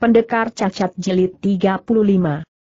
Pendekar Cacat Jilid 35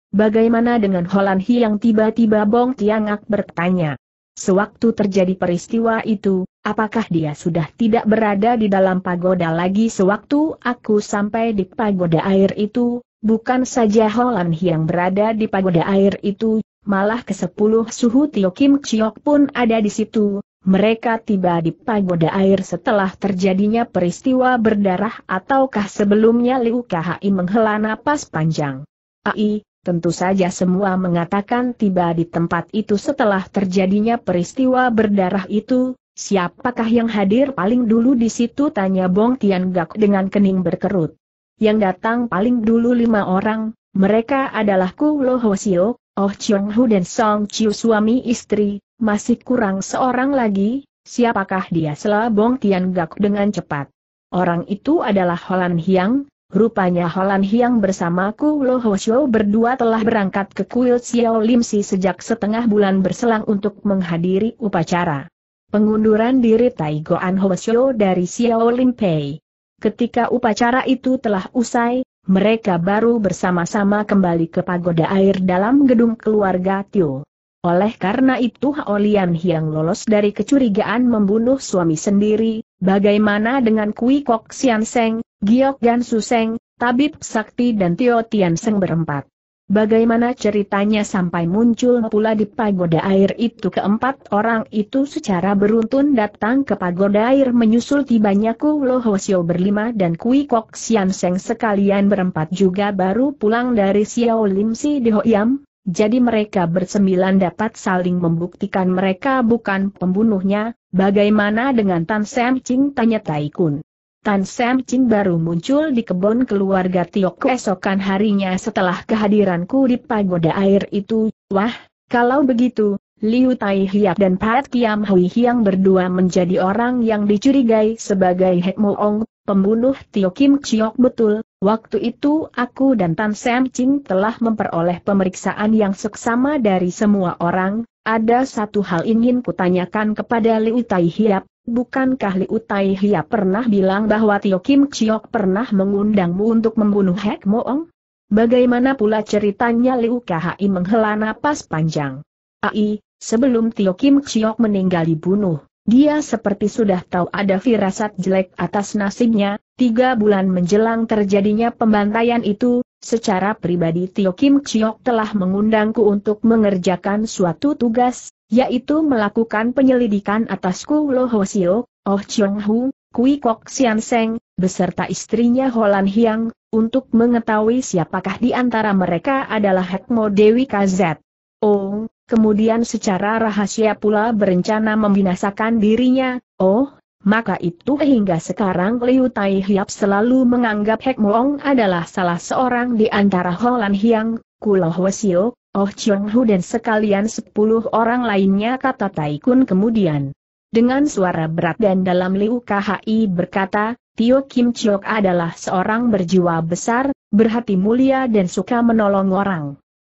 Bagaimana dengan Hi yang tiba-tiba Bong Tiangak bertanya? Sewaktu terjadi peristiwa itu, apakah dia sudah tidak berada di dalam pagoda lagi sewaktu aku sampai di pagoda air itu? Bukan saja Hi yang berada di pagoda air itu Malah ke sepuluh suhu Tio Kim Chiok pun ada di situ, mereka tiba di pagoda air setelah terjadinya peristiwa berdarah ataukah sebelumnya Liu Kahai menghela napas panjang. Ai, tentu saja semua mengatakan tiba di tempat itu setelah terjadinya peristiwa berdarah itu, siapakah yang hadir paling dulu di situ tanya Bong Tian Gak dengan kening berkerut. Yang datang paling dulu lima orang, mereka adalah Ku Lo Ho Siok, Oh Cheong Hu dan Song Chiu suami istri, masih kurang seorang lagi, siapakah dia selabong Tian Gak dengan cepat. Orang itu adalah Holan Hiang, rupanya Holan Hiang bersamaku, Ku Lo Ho berdua telah berangkat ke kuil Xiao Lim Si sejak setengah bulan berselang untuk menghadiri upacara. Pengunduran diri Tai Goan Ho dari Xiao Lim Pei. Ketika upacara itu telah usai, mereka baru bersama-sama kembali ke pagoda air dalam gedung keluarga Tio. Oleh karena itu Haolian Hiang lolos dari kecurigaan membunuh suami sendiri, bagaimana dengan Kui Kok Sian Seng, Giok Gan Seng, Tabib Sakti dan Tio Tian Seng berempat. Bagaimana ceritanya sampai muncul pula di pagoda air itu keempat orang itu secara beruntun datang ke pagoda air menyusul tibanya Ku Lo Hosio berlima dan Kui Kok Sian Seng sekalian berempat juga baru pulang dari Xiao Lim Si di Yam. jadi mereka bersembilan dapat saling membuktikan mereka bukan pembunuhnya, bagaimana dengan Tan Sam Ching tanya Tai Kun. Tan Sam Chin baru muncul di kebun keluarga Tiok keesokan harinya setelah kehadiranku di pagoda air itu. Wah, kalau begitu, Liu Tai Hiap dan Pat Kiam Hui Hiang berdua menjadi orang yang dicurigai sebagai Hek Ong, pembunuh Tio Kim Chiok betul. Waktu itu aku dan Tan Sam Ching telah memperoleh pemeriksaan yang seksama dari semua orang, ada satu hal ingin kutanyakan kepada Liu Tai Hiap, Bukankah Liu Tai Hia pernah bilang bahwa Tio Kim Chiok pernah mengundangmu untuk membunuh Hek Moong? Bagaimana pula ceritanya Liu Kai menghela napas panjang. Ai, sebelum Tio Kim Chiok meninggal dibunuh, dia seperti sudah tahu ada firasat jelek atas nasibnya, tiga bulan menjelang terjadinya pembantaian itu, Secara pribadi Tio Kim Chiok telah mengundangku untuk mengerjakan suatu tugas, yaitu melakukan penyelidikan atas Ku Lo Ho Sio, Oh Chong Hu, Kui Kok Sian Seng, beserta istrinya Holan Hiang, untuk mengetahui siapakah di antara mereka adalah Hekmo Dewi KZ. Oh, kemudian secara rahasia pula berencana membinasakan dirinya, oh, maka itu hingga sekarang Liu Tai Hiap selalu menganggap Hekmo Ong adalah salah seorang di antara Holan Hiang, Kulo Sio, Oh Chong Hu dan sekalian sepuluh orang lainnya kata Taikun kemudian. Dengan suara berat dan dalam Liu Khi berkata, Tio Kim Chok adalah seorang berjiwa besar, berhati mulia dan suka menolong orang.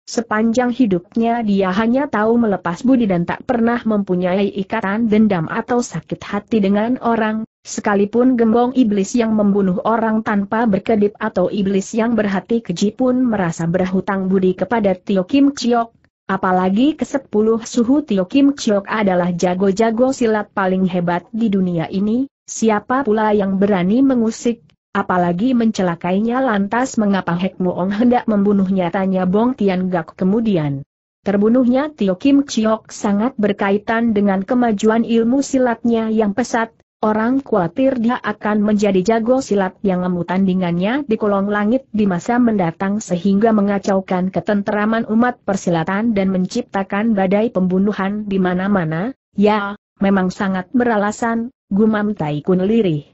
Sepanjang hidupnya dia hanya tahu melepas budi dan tak pernah mempunyai ikatan dendam atau sakit hati dengan orang, Sekalipun gembong iblis yang membunuh orang tanpa berkedip atau iblis yang berhati keji pun merasa berhutang budi kepada Tio Kim Chiok, apalagi kesepuluh suhu Tio Kim Chiok adalah jago-jago silat paling hebat di dunia ini, siapa pula yang berani mengusik, apalagi mencelakainya lantas mengapa Hek Muong hendak membunuhnya tanya Bong Tian Gak kemudian. Terbunuhnya Tio Kim Chiok sangat berkaitan dengan kemajuan ilmu silatnya yang pesat, Orang khawatir dia akan menjadi jago silat yang emu tandingannya di kolong langit di masa mendatang sehingga mengacaukan ketenteraman umat persilatan dan menciptakan badai pembunuhan di mana-mana, ya, memang sangat beralasan, gumam Taikun lirih.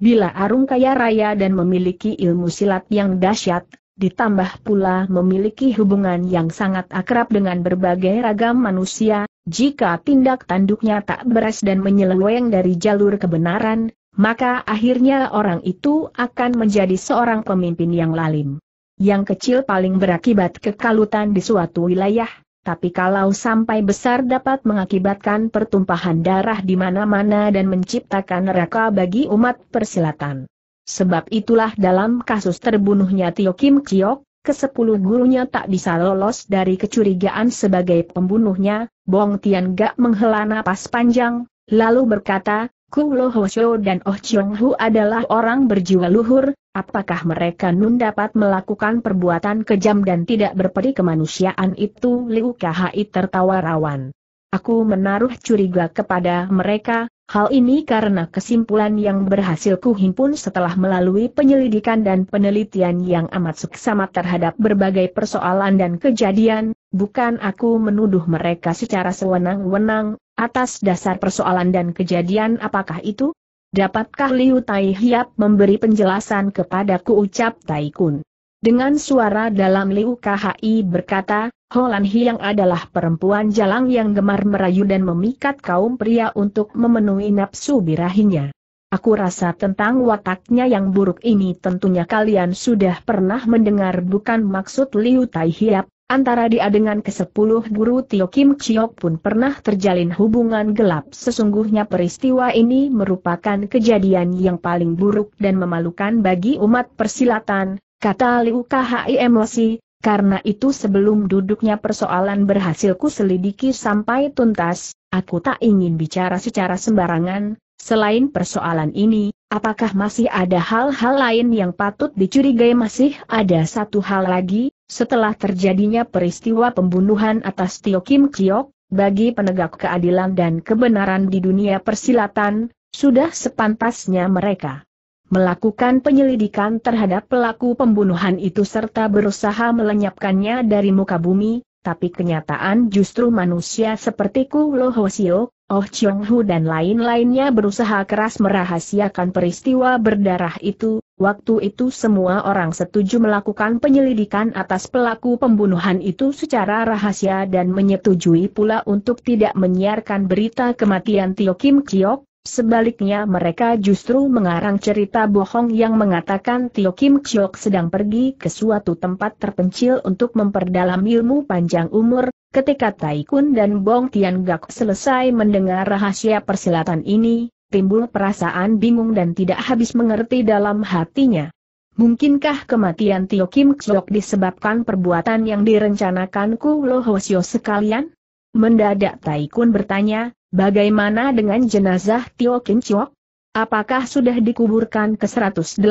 Bila Arung kaya raya dan memiliki ilmu silat yang dahsyat, ditambah pula memiliki hubungan yang sangat akrab dengan berbagai ragam manusia, jika tindak tanduknya tak beres dan menyeleweng dari jalur kebenaran, maka akhirnya orang itu akan menjadi seorang pemimpin yang lalim. Yang kecil paling berakibat kekalutan di suatu wilayah, tapi kalau sampai besar dapat mengakibatkan pertumpahan darah di mana-mana dan menciptakan neraka bagi umat persilatan. Sebab itulah dalam kasus terbunuhnya Tio Kim Chiok, kesepuluh gurunya tak bisa lolos dari kecurigaan sebagai pembunuhnya, Bong Tian Gak menghela napas panjang, lalu berkata, Ku Lo Ho Shou dan Oh Chiong Hu adalah orang berjiwa luhur, apakah mereka nun dapat melakukan perbuatan kejam dan tidak berperi kemanusiaan itu? Liu Kahai tertawa rawan. Aku menaruh curiga kepada mereka, Hal ini karena kesimpulan yang berhasil kuhimpun setelah melalui penyelidikan dan penelitian yang amat seksama terhadap berbagai persoalan dan kejadian, bukan aku menuduh mereka secara sewenang-wenang, atas dasar persoalan dan kejadian apakah itu? Dapatkah Liu Tai Hiap memberi penjelasan kepadaku ucap Tai Kun? Dengan suara dalam Liu KHI berkata, Holan Hiang adalah perempuan jalang yang gemar merayu dan memikat kaum pria untuk memenuhi nafsu birahinya. Aku rasa tentang wataknya yang buruk ini tentunya kalian sudah pernah mendengar bukan maksud Liu Tai Hiap, antara dia dengan kesepuluh guru Tio Kim Chiok pun pernah terjalin hubungan gelap. Sesungguhnya peristiwa ini merupakan kejadian yang paling buruk dan memalukan bagi umat persilatan, kata Liu Kha emosi, karena itu sebelum duduknya persoalan berhasil ku selidiki sampai tuntas, aku tak ingin bicara secara sembarangan, selain persoalan ini, apakah masih ada hal-hal lain yang patut dicurigai masih ada satu hal lagi, setelah terjadinya peristiwa pembunuhan atas Tio Kim Kiok, bagi penegak keadilan dan kebenaran di dunia persilatan, sudah sepantasnya mereka melakukan penyelidikan terhadap pelaku pembunuhan itu serta berusaha melenyapkannya dari muka bumi, tapi kenyataan justru manusia seperti Ku Lo Sio, Oh Chong Hu dan lain-lainnya berusaha keras merahasiakan peristiwa berdarah itu, waktu itu semua orang setuju melakukan penyelidikan atas pelaku pembunuhan itu secara rahasia dan menyetujui pula untuk tidak menyiarkan berita kematian Tio Kim Kiok, Sebaliknya mereka justru mengarang cerita bohong yang mengatakan Tio Kim Chok sedang pergi ke suatu tempat terpencil untuk memperdalam ilmu panjang umur, ketika Taikun dan Bong Tian Gak selesai mendengar rahasia persilatan ini, timbul perasaan bingung dan tidak habis mengerti dalam hatinya. Mungkinkah kematian Tio Kim Chok disebabkan perbuatan yang direncanakan Ku Lo Hosio sekalian? Mendadak Taikun bertanya, Bagaimana dengan jenazah Tio Kim Chok? Apakah sudah dikuburkan ke 187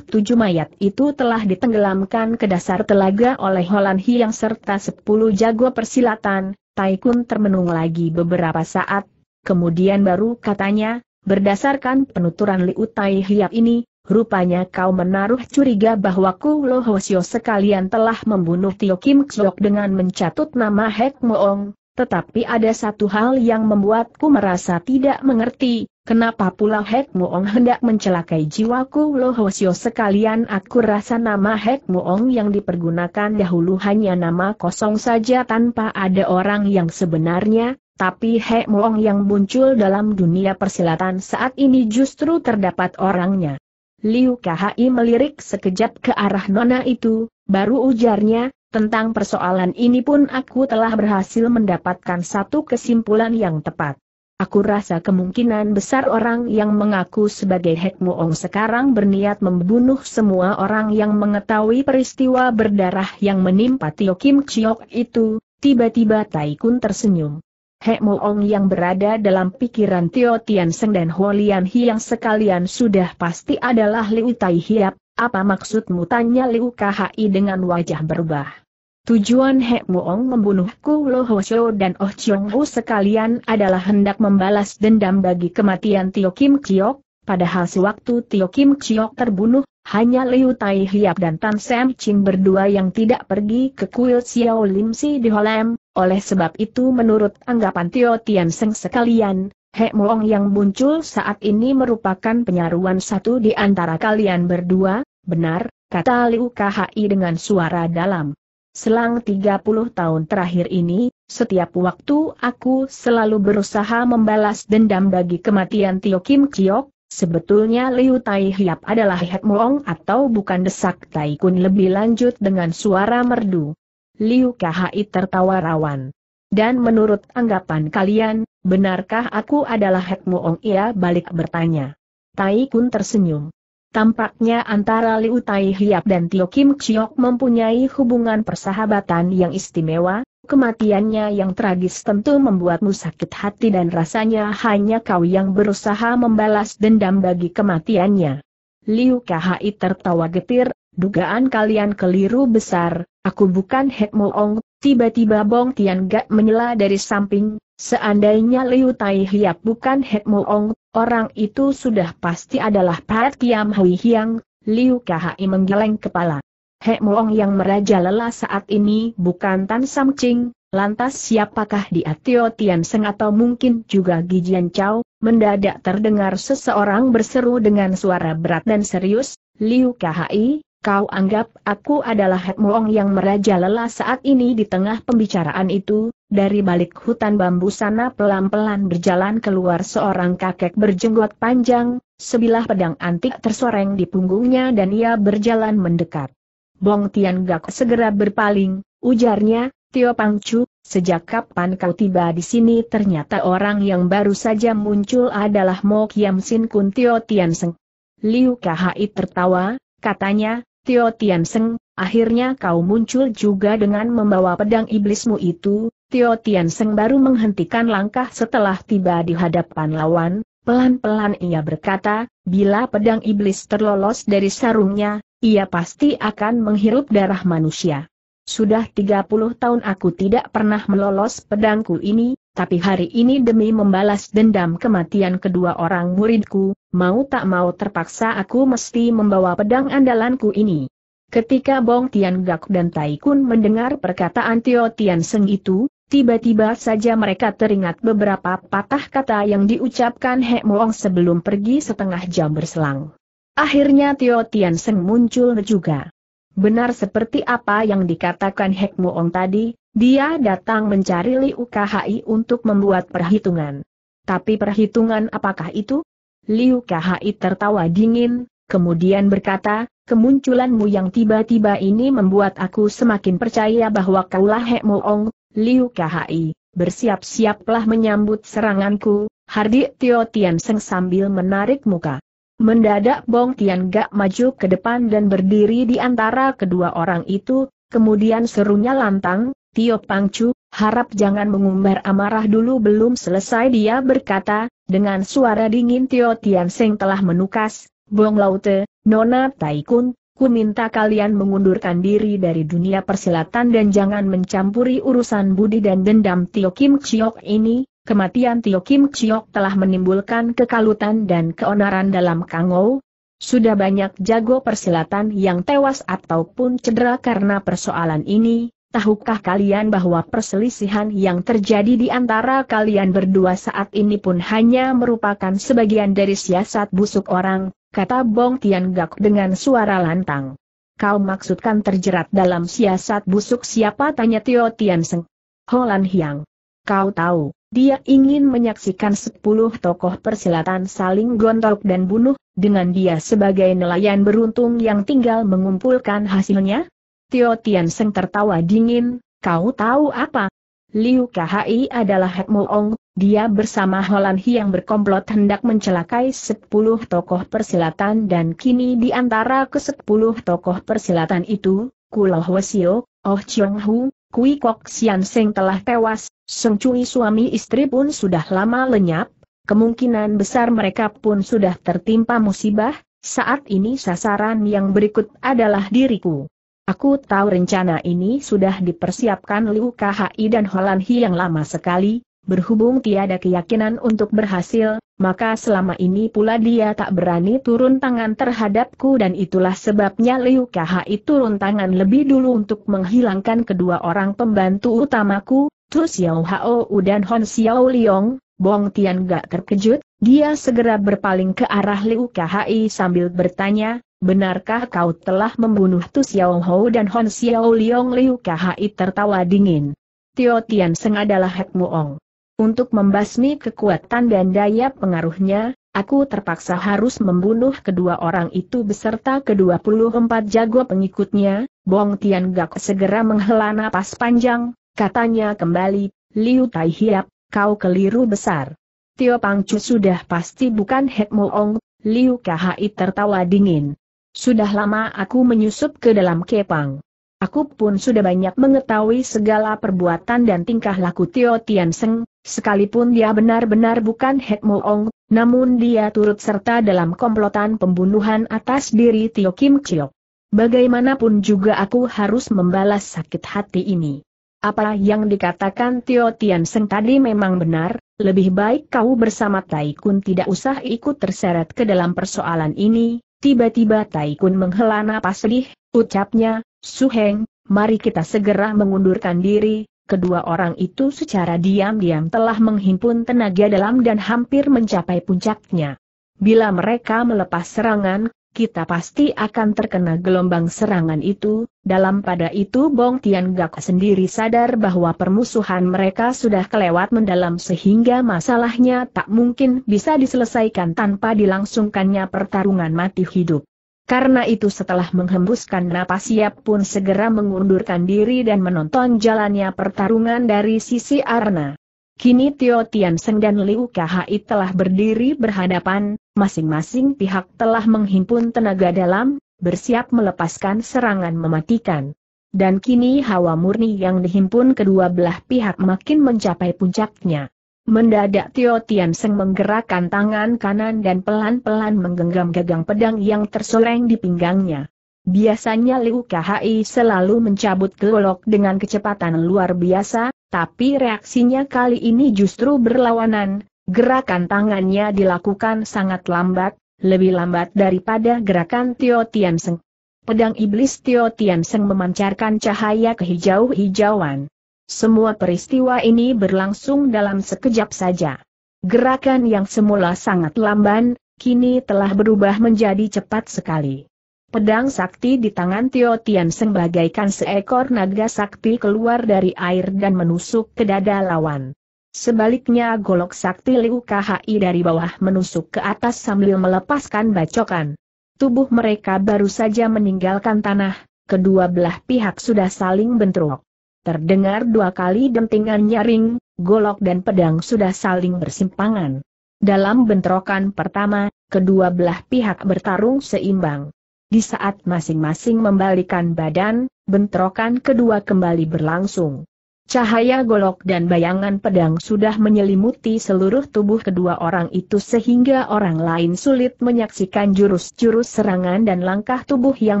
mayat itu telah ditenggelamkan ke dasar telaga oleh Holan yang serta 10 jago persilatan? Taikun termenung lagi beberapa saat, kemudian baru katanya, berdasarkan penuturan Liu Tai Hiap ini, Rupanya kau menaruh curiga bahwa Ku Lo Hosio sekalian telah membunuh Tio Kim Chok dengan mencatut nama Hek Moong, tetapi ada satu hal yang membuatku merasa tidak mengerti, kenapa pula Hek Muong hendak mencelakai jiwaku loh? Lohosio sekalian aku rasa nama Hek Muong yang dipergunakan dahulu hanya nama kosong saja tanpa ada orang yang sebenarnya, tapi Hek Muong yang muncul dalam dunia persilatan saat ini justru terdapat orangnya. Liu Kai melirik sekejap ke arah nona itu, baru ujarnya, tentang persoalan ini pun aku telah berhasil mendapatkan satu kesimpulan yang tepat. Aku rasa kemungkinan besar orang yang mengaku sebagai Hek Muong sekarang berniat membunuh semua orang yang mengetahui peristiwa berdarah yang menimpa Tio Kim Chiok itu, tiba-tiba Tai Kun tersenyum. Hek Muong yang berada dalam pikiran Tio Tian Seng dan Ho Lian Hi yang sekalian sudah pasti adalah Liu Tai Hiap, apa maksudmu tanya Liu KHI dengan wajah berubah. Tujuan He Muong membunuh Ku Lo Ho dan Oh Chiong Hu sekalian adalah hendak membalas dendam bagi kematian Tio Kim Chiok, padahal sewaktu Tio Kim Chiok terbunuh, hanya Liu Tai Hiap dan Tan Sam Ching berdua yang tidak pergi ke kuil Xiao Lim Si di Holem, oleh sebab itu menurut anggapan Tio Tian Seng sekalian, He Muong yang muncul saat ini merupakan penyaruan satu di antara kalian berdua, benar, kata Liu Kahai dengan suara dalam. Selang 30 tahun terakhir ini, setiap waktu aku selalu berusaha membalas dendam bagi kematian Tio Kim Chiok, sebetulnya Liu Tai Hiap adalah Het Muong atau bukan desak Tai Kun lebih lanjut dengan suara merdu. Liu Kahai tertawa rawan. Dan menurut anggapan kalian, benarkah aku adalah Het Muong? Ia balik bertanya. Tai Kun tersenyum. Tampaknya antara Liu Tai Hiap dan Tio Kim Chiok mempunyai hubungan persahabatan yang istimewa, kematiannya yang tragis tentu membuatmu sakit hati dan rasanya hanya kau yang berusaha membalas dendam bagi kematiannya. Liu Kahai tertawa getir, dugaan kalian keliru besar, aku bukan Hek Ong, tiba-tiba Bong Tian Gak menyela dari samping, Seandainya Liu Tai Hiap bukan Hek Ong, orang itu sudah pasti adalah Pat Kiam Hui Hiang, Liu Kahai menggeleng kepala. Hek Ong yang merajalela saat ini bukan Tan Sam Ching, lantas siapakah di Tio Tian Seng atau mungkin juga Gijian Chow, mendadak terdengar seseorang berseru dengan suara berat dan serius, Liu Kahai, Kau anggap aku adalah Hek Moong yang merajalela saat ini di tengah pembicaraan itu, dari balik hutan bambu sana pelan-pelan berjalan keluar seorang kakek berjenggot panjang, sebilah pedang antik tersoreng di punggungnya dan ia berjalan mendekat. Bong Tian Gak segera berpaling, ujarnya, Tio Chu, sejak kapan kau tiba di sini ternyata orang yang baru saja muncul adalah Mo Kiam Sin Kun Tio Tian Seng. Liu Kahai tertawa, katanya, Tio Tian Seng, akhirnya kau muncul juga dengan membawa pedang iblismu itu, Tio Seng baru menghentikan langkah setelah tiba di hadapan lawan, pelan-pelan ia berkata, bila pedang iblis terlolos dari sarungnya, ia pasti akan menghirup darah manusia. Sudah 30 tahun aku tidak pernah melolos pedangku ini, tapi hari ini demi membalas dendam kematian kedua orang muridku, mau tak mau terpaksa aku mesti membawa pedang andalanku ini. Ketika Bong Tian Gak dan Tai Kun mendengar perkataan Tio Tian Seng itu, Tiba-tiba saja mereka teringat beberapa patah kata yang diucapkan Hek Moong sebelum pergi setengah jam berselang. Akhirnya Tio Tian Seng muncul juga. Benar seperti apa yang dikatakan Hek Moong tadi, dia datang mencari Liu Kahai untuk membuat perhitungan. Tapi perhitungan apakah itu? Liu Kahai tertawa dingin, kemudian berkata, kemunculanmu yang tiba-tiba ini membuat aku semakin percaya bahwa kaulah Hek Moong, Liu Kai, bersiap-siaplah menyambut seranganku, Hardi Tio Tian Seng sambil menarik muka. Mendadak Bong Tian Gak maju ke depan dan berdiri di antara kedua orang itu, kemudian serunya lantang, Tio Pangcu, harap jangan mengumbar amarah dulu belum selesai dia berkata, dengan suara dingin Tio Tian Seng telah menukas, Bong Laute, Nona Taikun, ku minta kalian mengundurkan diri dari dunia persilatan dan jangan mencampuri urusan budi dan dendam Tio Kim Chiok ini, kematian Tio Kim Chiok telah menimbulkan kekalutan dan keonaran dalam Kangou, sudah banyak jago persilatan yang tewas ataupun cedera karena persoalan ini, tahukah kalian bahwa perselisihan yang terjadi di antara kalian berdua saat ini pun hanya merupakan sebagian dari siasat busuk orang, kata Bong Tian Gak dengan suara lantang. Kau maksudkan terjerat dalam siasat busuk siapa tanya Tio Tian Seng. Holan Hiang. Kau tahu, dia ingin menyaksikan sepuluh tokoh persilatan saling gontok dan bunuh, dengan dia sebagai nelayan beruntung yang tinggal mengumpulkan hasilnya? Tio Tian Seng tertawa dingin, kau tahu apa, Liu Kai adalah Hek Moong, dia bersama Holan yang berkomplot hendak mencelakai 10 tokoh persilatan dan kini di antara ke-10 tokoh persilatan itu, Kulo Hwasio, Oh Chiong Hu, Kui Kok Sian Seng telah tewas, Seng Cui suami istri pun sudah lama lenyap, kemungkinan besar mereka pun sudah tertimpa musibah, saat ini sasaran yang berikut adalah diriku. Aku tahu rencana ini sudah dipersiapkan Liu Kahai dan Holan Hi yang lama sekali, berhubung tiada keyakinan untuk berhasil, maka selama ini pula dia tak berani turun tangan terhadapku dan itulah sebabnya Liu Kahai turun tangan lebih dulu untuk menghilangkan kedua orang pembantu utamaku, Tu Xiao Hao dan Hon Xiao Liong, Bong Tian gak terkejut, dia segera berpaling ke arah Liu Kahai sambil bertanya, benarkah kau telah membunuh Tu Xiao Ho dan Hon Xiao Liong Liu Khai tertawa dingin. Tio Tian Seng adalah Hek Muong. Untuk membasmi kekuatan dan daya pengaruhnya, aku terpaksa harus membunuh kedua orang itu beserta kedua puluh empat jago pengikutnya, Bong Tian Gak segera menghela napas panjang, katanya kembali, Liu Tai Hiap, kau keliru besar. Tio Pangcu sudah pasti bukan Hek Muong, Liu Khai tertawa dingin. Sudah lama aku menyusup ke dalam kepang. Aku pun sudah banyak mengetahui segala perbuatan dan tingkah laku Tio Tian Seng, sekalipun dia benar-benar bukan Hek Mo Ong, namun dia turut serta dalam komplotan pembunuhan atas diri Tio Kim Chiok. Bagaimanapun juga aku harus membalas sakit hati ini. Apa yang dikatakan Tio Tian Seng tadi memang benar, lebih baik kau bersama Tai Kun tidak usah ikut terseret ke dalam persoalan ini, Tiba-tiba Taikun menghela napas sedih, ucapnya, Suheng, mari kita segera mengundurkan diri, kedua orang itu secara diam-diam telah menghimpun tenaga dalam dan hampir mencapai puncaknya. Bila mereka melepas serangan, kita pasti akan terkena gelombang serangan itu, dalam pada itu Bong Tian Gak sendiri sadar bahwa permusuhan mereka sudah kelewat mendalam sehingga masalahnya tak mungkin bisa diselesaikan tanpa dilangsungkannya pertarungan mati hidup. Karena itu setelah menghembuskan napas siap pun segera mengundurkan diri dan menonton jalannya pertarungan dari sisi Arna. Kini Tio Tian Seng dan Liu Kahai telah berdiri berhadapan, masing-masing pihak telah menghimpun tenaga dalam, bersiap melepaskan serangan mematikan. Dan kini hawa murni yang dihimpun kedua belah pihak makin mencapai puncaknya. Mendadak Tio Tian Seng menggerakkan tangan kanan dan pelan-pelan menggenggam gagang pedang yang tersoreng di pinggangnya. Biasanya Liu Kahai selalu mencabut golok dengan kecepatan luar biasa, tapi reaksinya kali ini justru berlawanan, Gerakan tangannya dilakukan sangat lambat, lebih lambat daripada gerakan Tio Tian Seng. Pedang iblis Tio Tian Seng memancarkan cahaya kehijau-hijauan. Semua peristiwa ini berlangsung dalam sekejap saja. Gerakan yang semula sangat lamban, kini telah berubah menjadi cepat sekali. Pedang sakti di tangan Tio Tian Seng bagaikan seekor naga sakti keluar dari air dan menusuk ke dada lawan. Sebaliknya golok sakti Liu KHI dari bawah menusuk ke atas sambil melepaskan bacokan. Tubuh mereka baru saja meninggalkan tanah, kedua belah pihak sudah saling bentrok. Terdengar dua kali dentingan nyaring, golok dan pedang sudah saling bersimpangan. Dalam bentrokan pertama, kedua belah pihak bertarung seimbang. Di saat masing-masing membalikan badan, bentrokan kedua kembali berlangsung. Cahaya golok dan bayangan pedang sudah menyelimuti seluruh tubuh kedua orang itu sehingga orang lain sulit menyaksikan jurus-jurus serangan dan langkah tubuh yang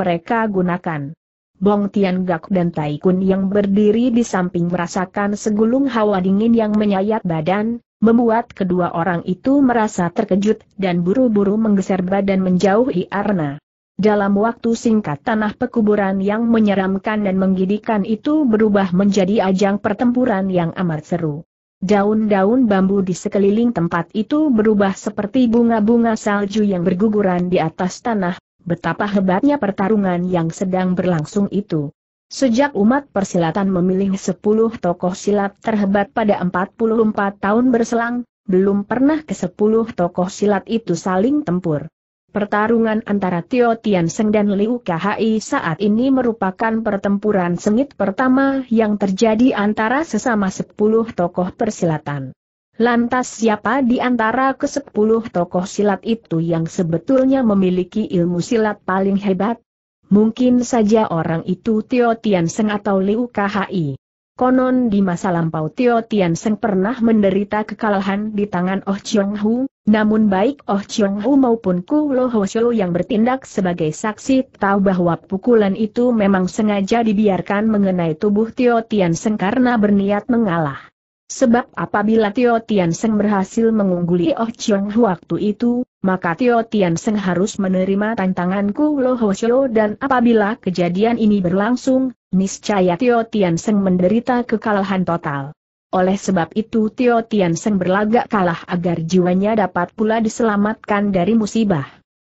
mereka gunakan. Bong Tian Gak dan Tai Kun yang berdiri di samping merasakan segulung hawa dingin yang menyayat badan, membuat kedua orang itu merasa terkejut dan buru-buru menggeser badan menjauhi Arna. Dalam waktu singkat tanah pekuburan yang menyeramkan dan menggidikan itu berubah menjadi ajang pertempuran yang amat seru. Daun-daun bambu di sekeliling tempat itu berubah seperti bunga-bunga salju yang berguguran di atas tanah, betapa hebatnya pertarungan yang sedang berlangsung itu. Sejak umat persilatan memilih 10 tokoh silat terhebat pada 44 tahun berselang, belum pernah ke 10 tokoh silat itu saling tempur. Pertarungan antara Tio Tian Seng dan Liu Kai saat ini merupakan pertempuran sengit pertama yang terjadi antara sesama sepuluh tokoh persilatan. Lantas siapa di antara kesepuluh tokoh silat itu yang sebetulnya memiliki ilmu silat paling hebat? Mungkin saja orang itu Tio Tian Seng atau Liu Kai. Konon di masa lampau Tio Tian Seng pernah menderita kekalahan di tangan Oh Chiong Hu, namun baik Oh Chiong Hu maupun Ku Lo Ho Shou yang bertindak sebagai saksi tahu bahwa pukulan itu memang sengaja dibiarkan mengenai tubuh Tio Tian Seng karena berniat mengalah. Sebab apabila Tio Tian Seng berhasil mengungguli Oh Chiong Hu waktu itu, maka Tio Tian Seng harus menerima tantangan Ku Lo Ho Shou dan apabila kejadian ini berlangsung, niscaya Tio Tian Seng menderita kekalahan total. Oleh sebab itu Tio Tian Seng berlagak kalah agar jiwanya dapat pula diselamatkan dari musibah.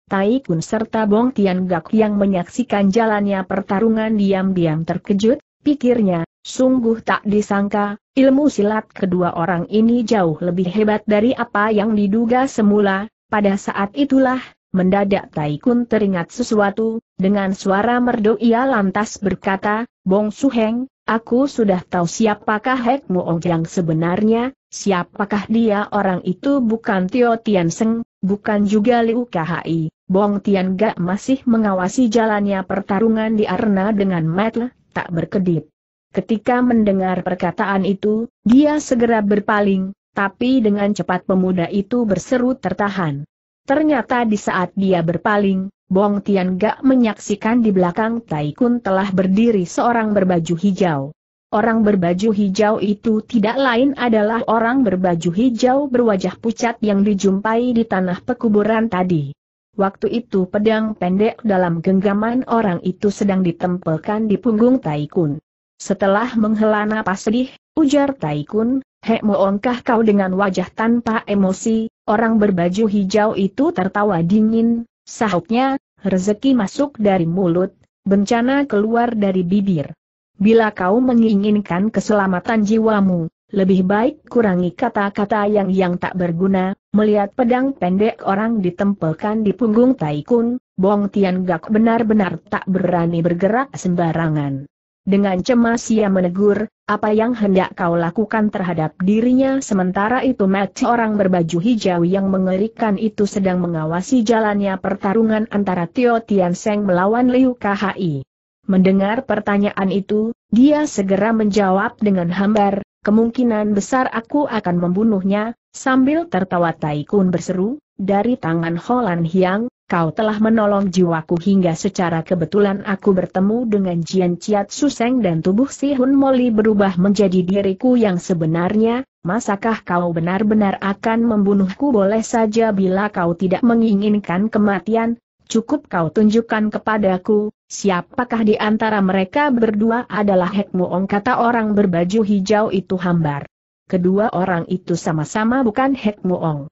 Tai Kun serta Bong Tian Gak yang menyaksikan jalannya pertarungan diam-diam terkejut, pikirnya, sungguh tak disangka, ilmu silat kedua orang ini jauh lebih hebat dari apa yang diduga semula, pada saat itulah, mendadak Tai Kun teringat sesuatu, dengan suara merdu ia lantas berkata, Bong Su Heng, aku sudah tahu siapakah Hek Muong yang sebenarnya, siapakah dia orang itu bukan Tio Tian Seng, bukan juga Liu Kahai. Bong Tian Gak masih mengawasi jalannya pertarungan di arena dengan mata tak berkedip. Ketika mendengar perkataan itu, dia segera berpaling, tapi dengan cepat pemuda itu berseru tertahan. Ternyata di saat dia berpaling, Bong Tian Gak menyaksikan di belakang Taikun telah berdiri seorang berbaju hijau. Orang berbaju hijau itu tidak lain adalah orang berbaju hijau berwajah pucat yang dijumpai di tanah pekuburan tadi. Waktu itu pedang pendek dalam genggaman orang itu sedang ditempelkan di punggung Taikun. Setelah menghela napas sedih, ujar Taikun, Hek moongkah kau dengan wajah tanpa emosi, orang berbaju hijau itu tertawa dingin, Sahutnya, rezeki masuk dari mulut, bencana keluar dari bibir. Bila kau menginginkan keselamatan jiwamu, lebih baik kurangi kata-kata yang yang tak berguna, melihat pedang pendek orang ditempelkan di punggung Taikun, Bong Tian Gak benar-benar tak berani bergerak sembarangan. Dengan cemas ia menegur, apa yang hendak kau lakukan terhadap dirinya sementara itu mati orang berbaju hijau yang mengerikan itu sedang mengawasi jalannya pertarungan antara Tio Tian Seng melawan Liu KHI. Mendengar pertanyaan itu, dia segera menjawab dengan hambar, kemungkinan besar aku akan membunuhnya, sambil tertawa Taikun berseru, dari tangan Holan Hiang, kau telah menolong jiwaku hingga secara kebetulan aku bertemu dengan Jian Ciat Suseng dan tubuh Si Hun Moli berubah menjadi diriku yang sebenarnya, masakah kau benar-benar akan membunuhku boleh saja bila kau tidak menginginkan kematian, cukup kau tunjukkan kepadaku, siapakah di antara mereka berdua adalah Hek Muong kata orang berbaju hijau itu hambar. Kedua orang itu sama-sama bukan Hek Muong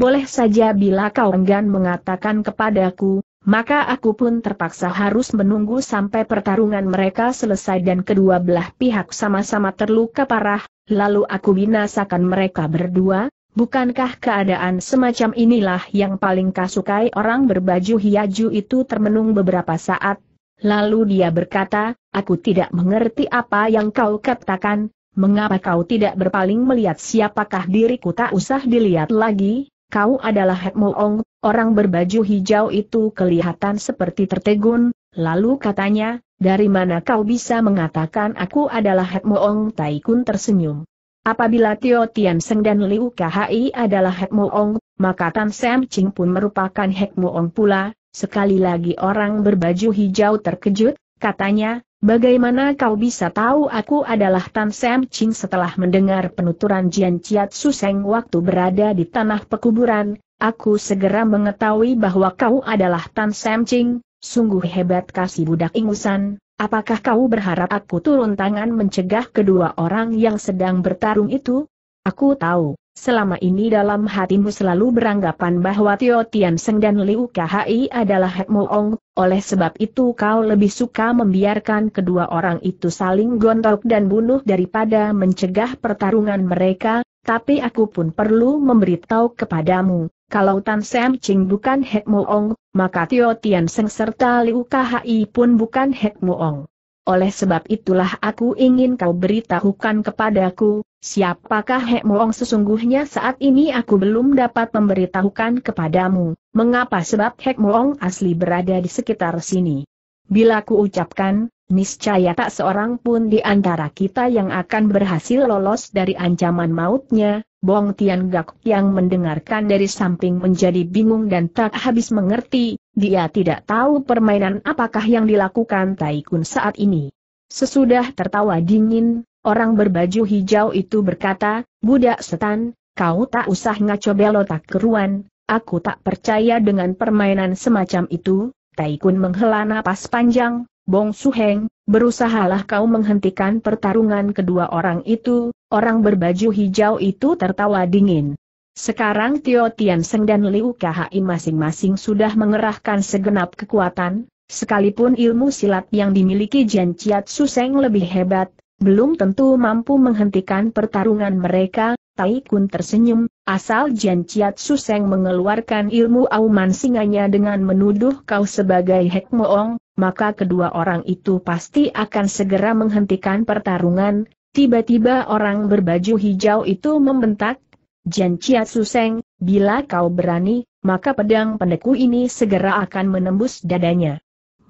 boleh saja bila kau enggan mengatakan kepadaku, maka aku pun terpaksa harus menunggu sampai pertarungan mereka selesai dan kedua belah pihak sama-sama terluka parah, lalu aku binasakan mereka berdua, bukankah keadaan semacam inilah yang paling kasukai orang berbaju hiaju itu termenung beberapa saat? Lalu dia berkata, aku tidak mengerti apa yang kau katakan, mengapa kau tidak berpaling melihat siapakah diriku tak usah dilihat lagi, kau adalah Hek Moong, orang berbaju hijau itu kelihatan seperti tertegun, lalu katanya, dari mana kau bisa mengatakan aku adalah Hek Moong Taikun tersenyum. Apabila Tio Tian Seng dan Liu Khi adalah Hek Moong, maka Tan Sam Ching pun merupakan Hek Moong pula, sekali lagi orang berbaju hijau terkejut, katanya, Bagaimana kau bisa tahu aku adalah Tan Sam Ching setelah mendengar penuturan Jian Chiat Suseng waktu berada di tanah pekuburan, aku segera mengetahui bahwa kau adalah Tan Sam Ching, sungguh hebat kasih budak ingusan, apakah kau berharap aku turun tangan mencegah kedua orang yang sedang bertarung itu? Aku tahu, Selama ini dalam hatimu selalu beranggapan bahwa Tio Tian Seng dan Liu Kahai adalah Hekmo Ong, oleh sebab itu kau lebih suka membiarkan kedua orang itu saling gontok dan bunuh daripada mencegah pertarungan mereka, tapi aku pun perlu memberitahu kepadamu, kalau Tan Sam Ching bukan Hekmo Ong, maka Tio Tian Seng serta Liu Kahai pun bukan Hekmo Ong oleh sebab itulah aku ingin kau beritahukan kepadaku, siapakah Hek Moong sesungguhnya saat ini aku belum dapat memberitahukan kepadamu, mengapa sebab Hek Moong asli berada di sekitar sini. Bila ku ucapkan, niscaya tak seorang pun di antara kita yang akan berhasil lolos dari ancaman mautnya, Bong Tian Gak yang mendengarkan dari samping menjadi bingung dan tak habis mengerti, dia tidak tahu permainan apakah yang dilakukan Taikun saat ini. Sesudah tertawa dingin, orang berbaju hijau itu berkata, Budak setan, kau tak usah ngaco belotak keruan, aku tak percaya dengan permainan semacam itu, Taikun menghela napas panjang, Bong Suheng, berusahalah kau menghentikan pertarungan kedua orang itu, orang berbaju hijau itu tertawa dingin. Sekarang Tio Seng dan Liu Kahai masing-masing sudah mengerahkan segenap kekuatan, sekalipun ilmu silat yang dimiliki Jian Chiat Suseng lebih hebat, belum tentu mampu menghentikan pertarungan mereka, Tai Kun tersenyum, asal Jian Chiat Suseng mengeluarkan ilmu auman singanya dengan menuduh kau sebagai Hek Moong, maka kedua orang itu pasti akan segera menghentikan pertarungan, tiba-tiba orang berbaju hijau itu membentak, Jen Chia Suseng, bila kau berani, maka pedang pendekku ini segera akan menembus dadanya.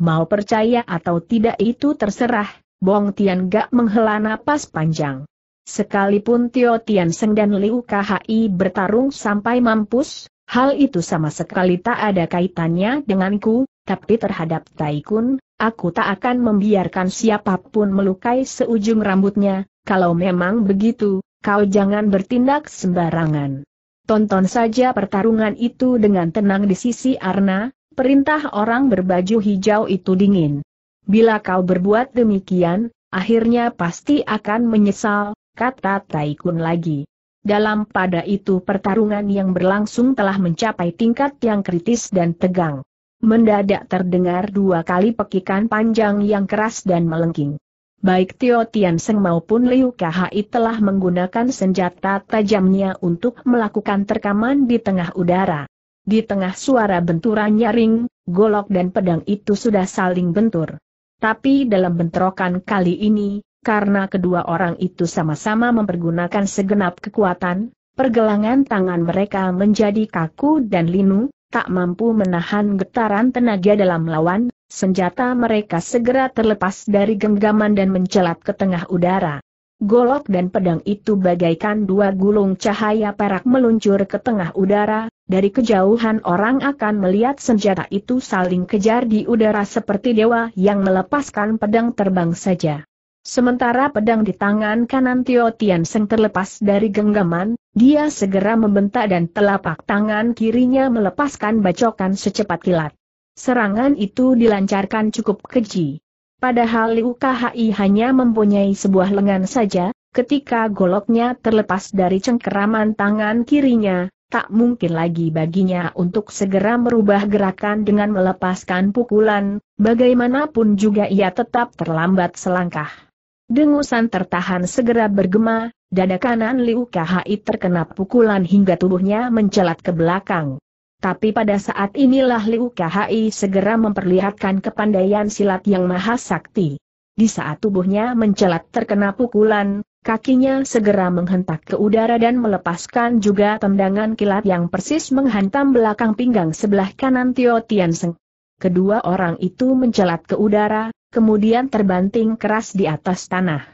Mau percaya atau tidak itu terserah, Bong Tian gak menghela napas panjang. Sekalipun Tio Tian Seng dan Liu KHI bertarung sampai mampus, hal itu sama sekali tak ada kaitannya denganku, tapi terhadap Tai Kun, aku tak akan membiarkan siapapun melukai seujung rambutnya, kalau memang begitu, kau jangan bertindak sembarangan. Tonton saja pertarungan itu dengan tenang di sisi Arna, perintah orang berbaju hijau itu dingin. Bila kau berbuat demikian, akhirnya pasti akan menyesal, kata Taikun lagi. Dalam pada itu pertarungan yang berlangsung telah mencapai tingkat yang kritis dan tegang. Mendadak terdengar dua kali pekikan panjang yang keras dan melengking. Baik Tio Tianseng maupun Liu Kahai telah menggunakan senjata tajamnya untuk melakukan terkaman di tengah udara. Di tengah suara benturan nyaring, golok dan pedang itu sudah saling bentur. Tapi dalam bentrokan kali ini, karena kedua orang itu sama-sama mempergunakan segenap kekuatan, pergelangan tangan mereka menjadi kaku dan linu, tak mampu menahan getaran tenaga dalam lawan, Senjata mereka segera terlepas dari genggaman dan mencelat ke tengah udara. Golok dan pedang itu bagaikan dua gulung cahaya perak meluncur ke tengah udara, dari kejauhan orang akan melihat senjata itu saling kejar di udara seperti dewa yang melepaskan pedang terbang saja. Sementara pedang di tangan kanan Tio Tian Seng terlepas dari genggaman, dia segera membentak dan telapak tangan kirinya melepaskan bacokan secepat kilat. Serangan itu dilancarkan cukup keji. Padahal Liu Kahai hanya mempunyai sebuah lengan saja, ketika goloknya terlepas dari cengkeraman tangan kirinya, tak mungkin lagi baginya untuk segera merubah gerakan dengan melepaskan pukulan, bagaimanapun juga ia tetap terlambat selangkah. Dengusan tertahan segera bergema, dada kanan Liu Kahai terkena pukulan hingga tubuhnya mencelat ke belakang. Tapi pada saat inilah Liu Kai segera memperlihatkan kepandaian silat yang maha sakti. Di saat tubuhnya mencelat terkena pukulan, kakinya segera menghentak ke udara dan melepaskan juga tendangan kilat yang persis menghantam belakang pinggang sebelah kanan Tio Seng. Kedua orang itu mencelat ke udara, kemudian terbanting keras di atas tanah.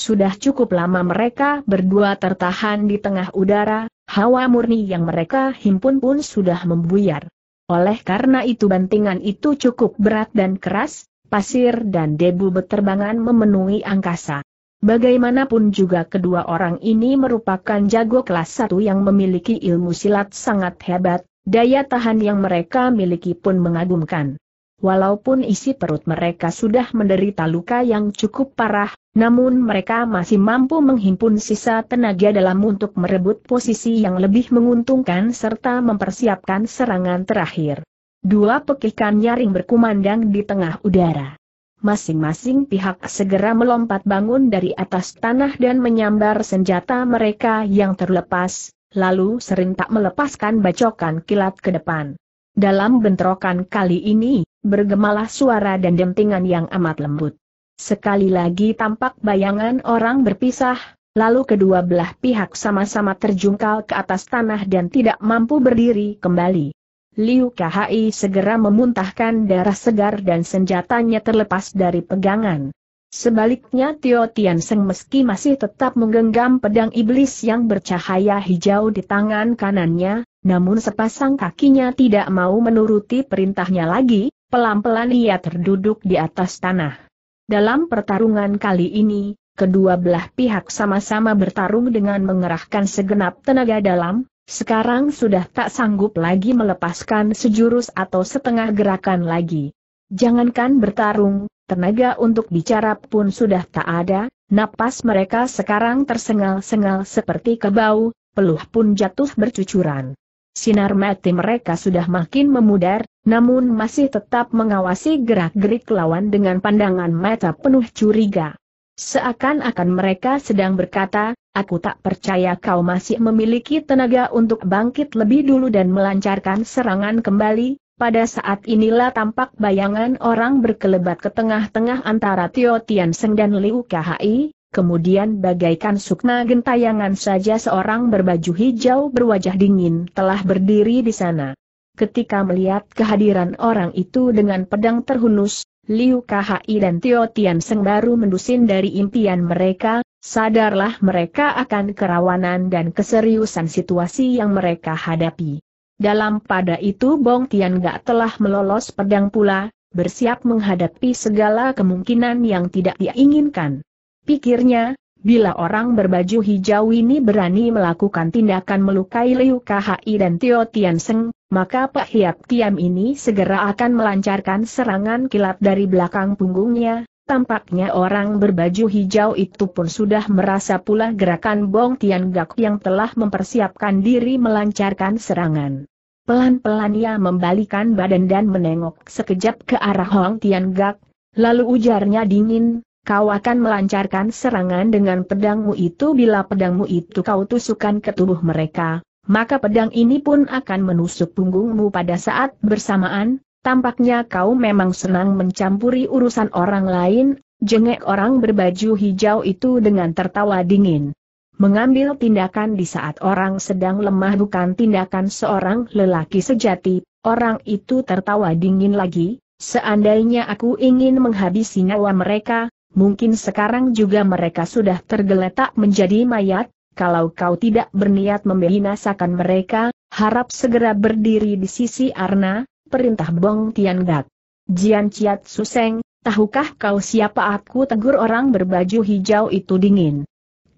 Sudah cukup lama mereka berdua tertahan di tengah udara, hawa murni yang mereka himpun pun sudah membuyar. Oleh karena itu bantingan itu cukup berat dan keras, pasir dan debu beterbangan memenuhi angkasa. Bagaimanapun juga kedua orang ini merupakan jago kelas satu yang memiliki ilmu silat sangat hebat, daya tahan yang mereka miliki pun mengagumkan. Walaupun isi perut mereka sudah menderita luka yang cukup parah, namun mereka masih mampu menghimpun sisa tenaga dalam untuk merebut posisi yang lebih menguntungkan serta mempersiapkan serangan terakhir. Dua pekikan nyaring berkumandang di tengah udara. Masing-masing pihak segera melompat bangun dari atas tanah dan menyambar senjata mereka yang terlepas, lalu serentak melepaskan bacokan kilat ke depan. Dalam bentrokan kali ini, bergemalah suara dan dentingan yang amat lembut. Sekali lagi tampak bayangan orang berpisah, lalu kedua belah pihak sama-sama terjungkal ke atas tanah dan tidak mampu berdiri kembali. Liu KHI segera memuntahkan darah segar dan senjatanya terlepas dari pegangan. Sebaliknya Tio Tian Seng meski masih tetap menggenggam pedang iblis yang bercahaya hijau di tangan kanannya, namun sepasang kakinya tidak mau menuruti perintahnya lagi, pelan-pelan ia terduduk di atas tanah. Dalam pertarungan kali ini, kedua belah pihak sama-sama bertarung dengan mengerahkan segenap tenaga dalam, sekarang sudah tak sanggup lagi melepaskan sejurus atau setengah gerakan lagi. Jangankan bertarung, tenaga untuk bicara pun sudah tak ada, napas mereka sekarang tersengal-sengal seperti kebau, peluh pun jatuh bercucuran. Sinar mati mereka sudah makin memudar, namun masih tetap mengawasi gerak-gerik lawan dengan pandangan mata penuh curiga. Seakan-akan mereka sedang berkata, aku tak percaya kau masih memiliki tenaga untuk bangkit lebih dulu dan melancarkan serangan kembali, pada saat inilah tampak bayangan orang berkelebat ke tengah-tengah antara Tio Tian Seng dan Liu Kahai, Kemudian bagaikan sukna gentayangan saja seorang berbaju hijau berwajah dingin telah berdiri di sana. Ketika melihat kehadiran orang itu dengan pedang terhunus, Liu Kahai dan Tio Tian Seng baru mendusin dari impian mereka, sadarlah mereka akan kerawanan dan keseriusan situasi yang mereka hadapi. Dalam pada itu Bong Tian Gak telah melolos pedang pula, bersiap menghadapi segala kemungkinan yang tidak diinginkan. Pikirnya, bila orang berbaju hijau ini berani melakukan tindakan melukai Liu Kai dan Tio Tianseng, maka Pak Hiap Tiam ini segera akan melancarkan serangan kilat dari belakang punggungnya, Tampaknya orang berbaju hijau itu pun sudah merasa pula gerakan Bong Tian Gak yang telah mempersiapkan diri melancarkan serangan. Pelan-pelan ia membalikan badan dan menengok sekejap ke arah Hong Tian Gak, lalu ujarnya dingin, Kau akan melancarkan serangan dengan pedangmu itu bila pedangmu itu kau tusukan ke tubuh mereka, maka pedang ini pun akan menusuk punggungmu pada saat bersamaan, tampaknya kau memang senang mencampuri urusan orang lain, jengek orang berbaju hijau itu dengan tertawa dingin. Mengambil tindakan di saat orang sedang lemah bukan tindakan seorang lelaki sejati, orang itu tertawa dingin lagi, seandainya aku ingin menghabisi nyawa mereka, mungkin sekarang juga mereka sudah tergeletak menjadi mayat, kalau kau tidak berniat membinasakan mereka, harap segera berdiri di sisi Arna, perintah Bong Tian Gat. Jian Ciat Suseng, tahukah kau siapa aku tegur orang berbaju hijau itu dingin.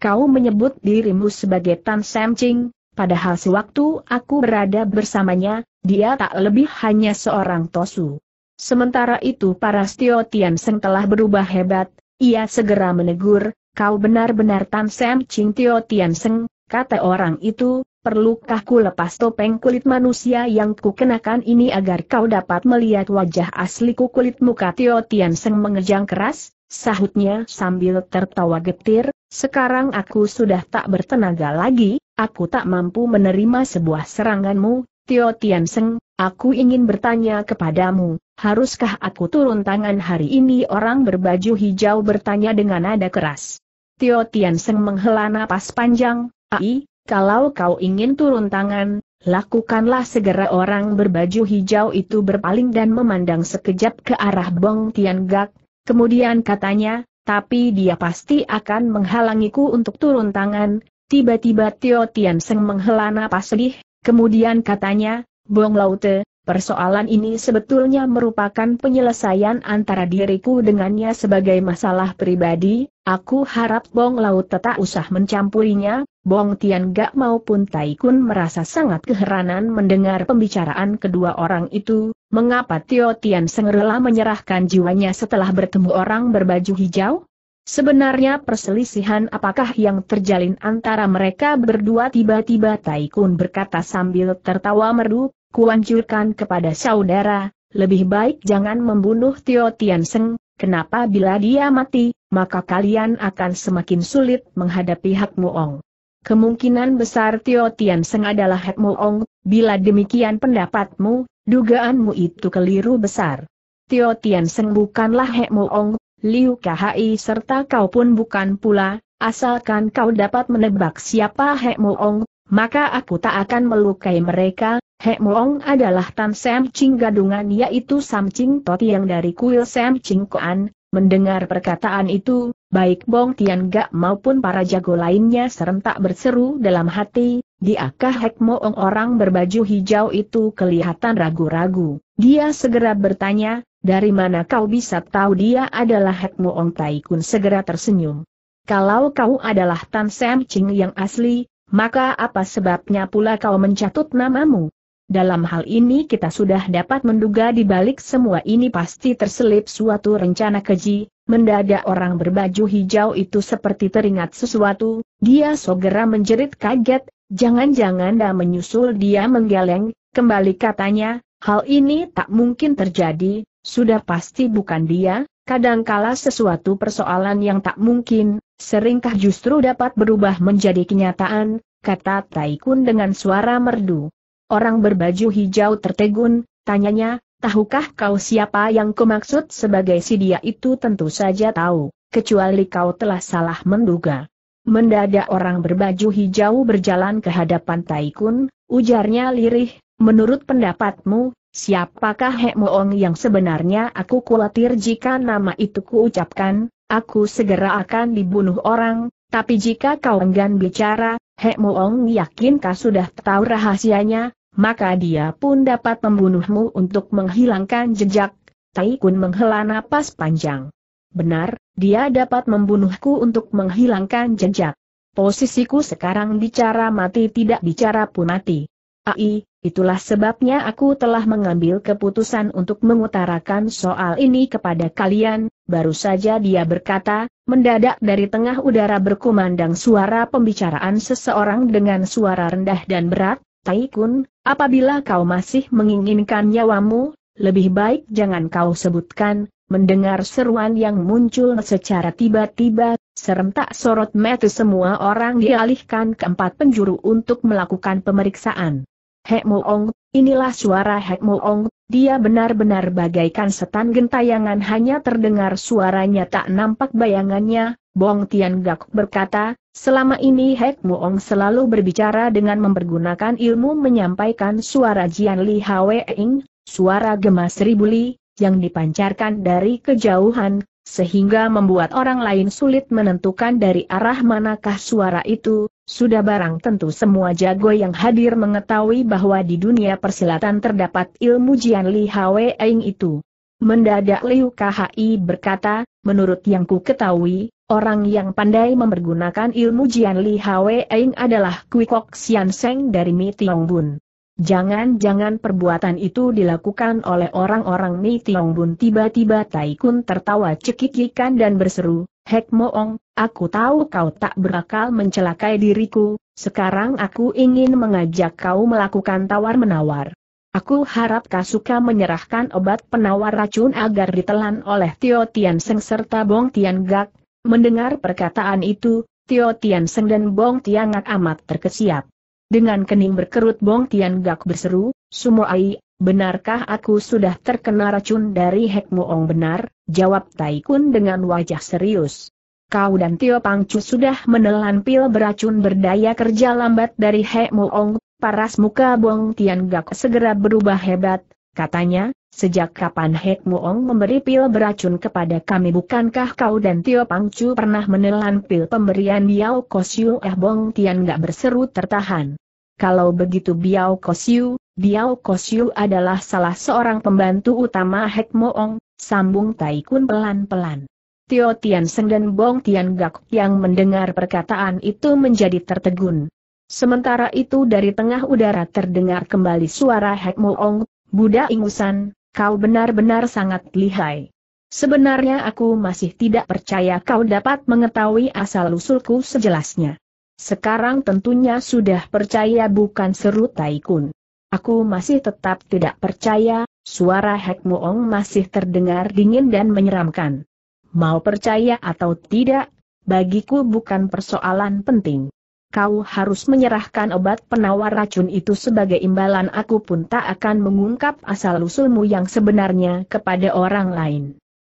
Kau menyebut dirimu sebagai Tan Sam Ching, padahal sewaktu aku berada bersamanya, dia tak lebih hanya seorang tosu. Sementara itu para Stio Tian Seng telah berubah hebat, ia segera menegur, kau benar-benar Tan Sam Ching Tio Tian Seng, kata orang itu, perlukah ku lepas topeng kulit manusia yang ku kenakan ini agar kau dapat melihat wajah asliku kulit muka Tio Tian Seng mengejang keras? Sahutnya sambil tertawa getir, sekarang aku sudah tak bertenaga lagi, aku tak mampu menerima sebuah seranganmu, Tio Tian Seng, aku ingin bertanya kepadamu, Haruskah aku turun tangan hari ini orang berbaju hijau bertanya dengan nada keras. Tio Tian Seng menghela napas panjang, Ai, kalau kau ingin turun tangan, lakukanlah segera orang berbaju hijau itu berpaling dan memandang sekejap ke arah Bong Tian Gak, kemudian katanya, tapi dia pasti akan menghalangiku untuk turun tangan, tiba-tiba Tio Tian Seng menghela napas sedih, kemudian katanya, Bong Laute, Persoalan ini sebetulnya merupakan penyelesaian antara diriku dengannya sebagai masalah pribadi, aku harap Bong Laut tetap usah mencampurinya, Bong Tian Gak maupun Tai Kun merasa sangat keheranan mendengar pembicaraan kedua orang itu, mengapa Tio Tian Seng menyerahkan jiwanya setelah bertemu orang berbaju hijau? Sebenarnya perselisihan apakah yang terjalin antara mereka berdua tiba-tiba Taikun berkata sambil tertawa merdu, kuanjurkan kepada saudara, lebih baik jangan membunuh Tio Tian Seng, kenapa bila dia mati, maka kalian akan semakin sulit menghadapi Hak Muong. Kemungkinan besar Tio Tian Seng adalah Hak Muong, bila demikian pendapatmu, dugaanmu itu keliru besar. Tio Tian Seng bukanlah Hak Muong, Liu Kahai serta kau pun bukan pula, asalkan kau dapat menebak siapa Hak Muong, maka aku tak akan melukai mereka, He Moong adalah Tan Sam Ching gadungan yaitu Sam Ching Toti yang dari kuil Sam Ching Koan, mendengar perkataan itu, baik Bong Tian Gak maupun para jago lainnya serentak berseru dalam hati, diakah Hek Moong orang berbaju hijau itu kelihatan ragu-ragu. Dia segera bertanya, dari mana kau bisa tahu dia adalah Hek Moong Tai Kun segera tersenyum. Kalau kau adalah Tan Sam Ching yang asli, maka apa sebabnya pula kau mencatut namamu? Dalam hal ini kita sudah dapat menduga di balik semua ini pasti terselip suatu rencana keji, mendadak orang berbaju hijau itu seperti teringat sesuatu, dia segera menjerit kaget, jangan-jangan dah menyusul dia menggeleng, kembali katanya, hal ini tak mungkin terjadi, sudah pasti bukan dia, kadangkala sesuatu persoalan yang tak mungkin, seringkah justru dapat berubah menjadi kenyataan, kata Taikun dengan suara merdu. Orang berbaju hijau tertegun, tanyanya, tahukah kau siapa yang kumaksud sebagai si dia itu tentu saja tahu, kecuali kau telah salah menduga. Mendadak orang berbaju hijau berjalan ke hadapan Taikun, ujarnya lirih, menurut pendapatmu, siapakah Hek Moong yang sebenarnya aku khawatir jika nama itu kuucapkan, aku segera akan dibunuh orang, tapi jika kau enggan bicara, Hek Moong yakinkah sudah tahu rahasianya, maka dia pun dapat membunuhmu untuk menghilangkan jejak. Taikun menghela napas panjang. Benar, dia dapat membunuhku untuk menghilangkan jejak. Posisiku sekarang bicara mati tidak bicara pun mati. Ai, itulah sebabnya aku telah mengambil keputusan untuk mengutarakan soal ini kepada kalian, baru saja dia berkata, mendadak dari tengah udara berkumandang suara pembicaraan seseorang dengan suara rendah dan berat, Taikun, Apabila kau masih menginginkan nyawamu, lebih baik jangan kau sebutkan, mendengar seruan yang muncul secara tiba-tiba, serentak sorot mata semua orang dialihkan ke empat penjuru untuk melakukan pemeriksaan. Hek Moong, inilah suara Hek Moong, dia benar-benar bagaikan setan gentayangan hanya terdengar suaranya tak nampak bayangannya, Bong Tian Gak berkata, selama ini Hek Muong selalu berbicara dengan mempergunakan ilmu menyampaikan suara Jian Li Hwe Ing, suara gemas ribu li, yang dipancarkan dari kejauhan, sehingga membuat orang lain sulit menentukan dari arah manakah suara itu, sudah barang tentu semua jago yang hadir mengetahui bahwa di dunia persilatan terdapat ilmu Jian Li Hwe Ing itu. Mendadak Liu Khi berkata, Menurut yang ku ketahui, orang yang pandai mempergunakan ilmu Jian Li Hwe Eng adalah Kui Kok Sian Seng dari Mi Tiong Bun. Jangan-jangan perbuatan itu dilakukan oleh orang-orang Mi Tiong Bun tiba-tiba Tai Kun tertawa cekikikan dan berseru, Hek Moong, aku tahu kau tak berakal mencelakai diriku, sekarang aku ingin mengajak kau melakukan tawar-menawar. Aku harap suka menyerahkan obat penawar racun agar ditelan oleh Tio Tian Seng serta Bong Tian Gak. Mendengar perkataan itu, Tio Tian Seng dan Bong Tian Gak amat terkesiap. Dengan kening berkerut Bong Tian Gak berseru, Sumo benarkah aku sudah terkena racun dari Hek Muong benar? Jawab Tai Kun dengan wajah serius. Kau dan Tio Pangcu sudah menelan pil beracun berdaya kerja lambat dari Hek Muong Paras muka Bong Tian gak segera berubah hebat, katanya, sejak kapan Hek Muong memberi pil beracun kepada kami bukankah kau dan Tio Pang Chu pernah menelan pil pemberian Biao Kosyu eh Bong Tian gak berseru tertahan. Kalau begitu Biao Kosyu, Biao Kosyu adalah salah seorang pembantu utama Hek Moong, sambung Taikun pelan-pelan. Tio Tian Seng dan Bong Tian Gak yang mendengar perkataan itu menjadi tertegun. Sementara itu dari tengah udara terdengar kembali suara Hek ong Buddha Ingusan, kau benar-benar sangat lihai. Sebenarnya aku masih tidak percaya kau dapat mengetahui asal-usulku sejelasnya. Sekarang tentunya sudah percaya bukan seru Taikun. Aku masih tetap tidak percaya, suara Hek ong masih terdengar dingin dan menyeramkan. Mau percaya atau tidak, bagiku bukan persoalan penting kau harus menyerahkan obat penawar racun itu sebagai imbalan aku pun tak akan mengungkap asal-usulmu yang sebenarnya kepada orang lain.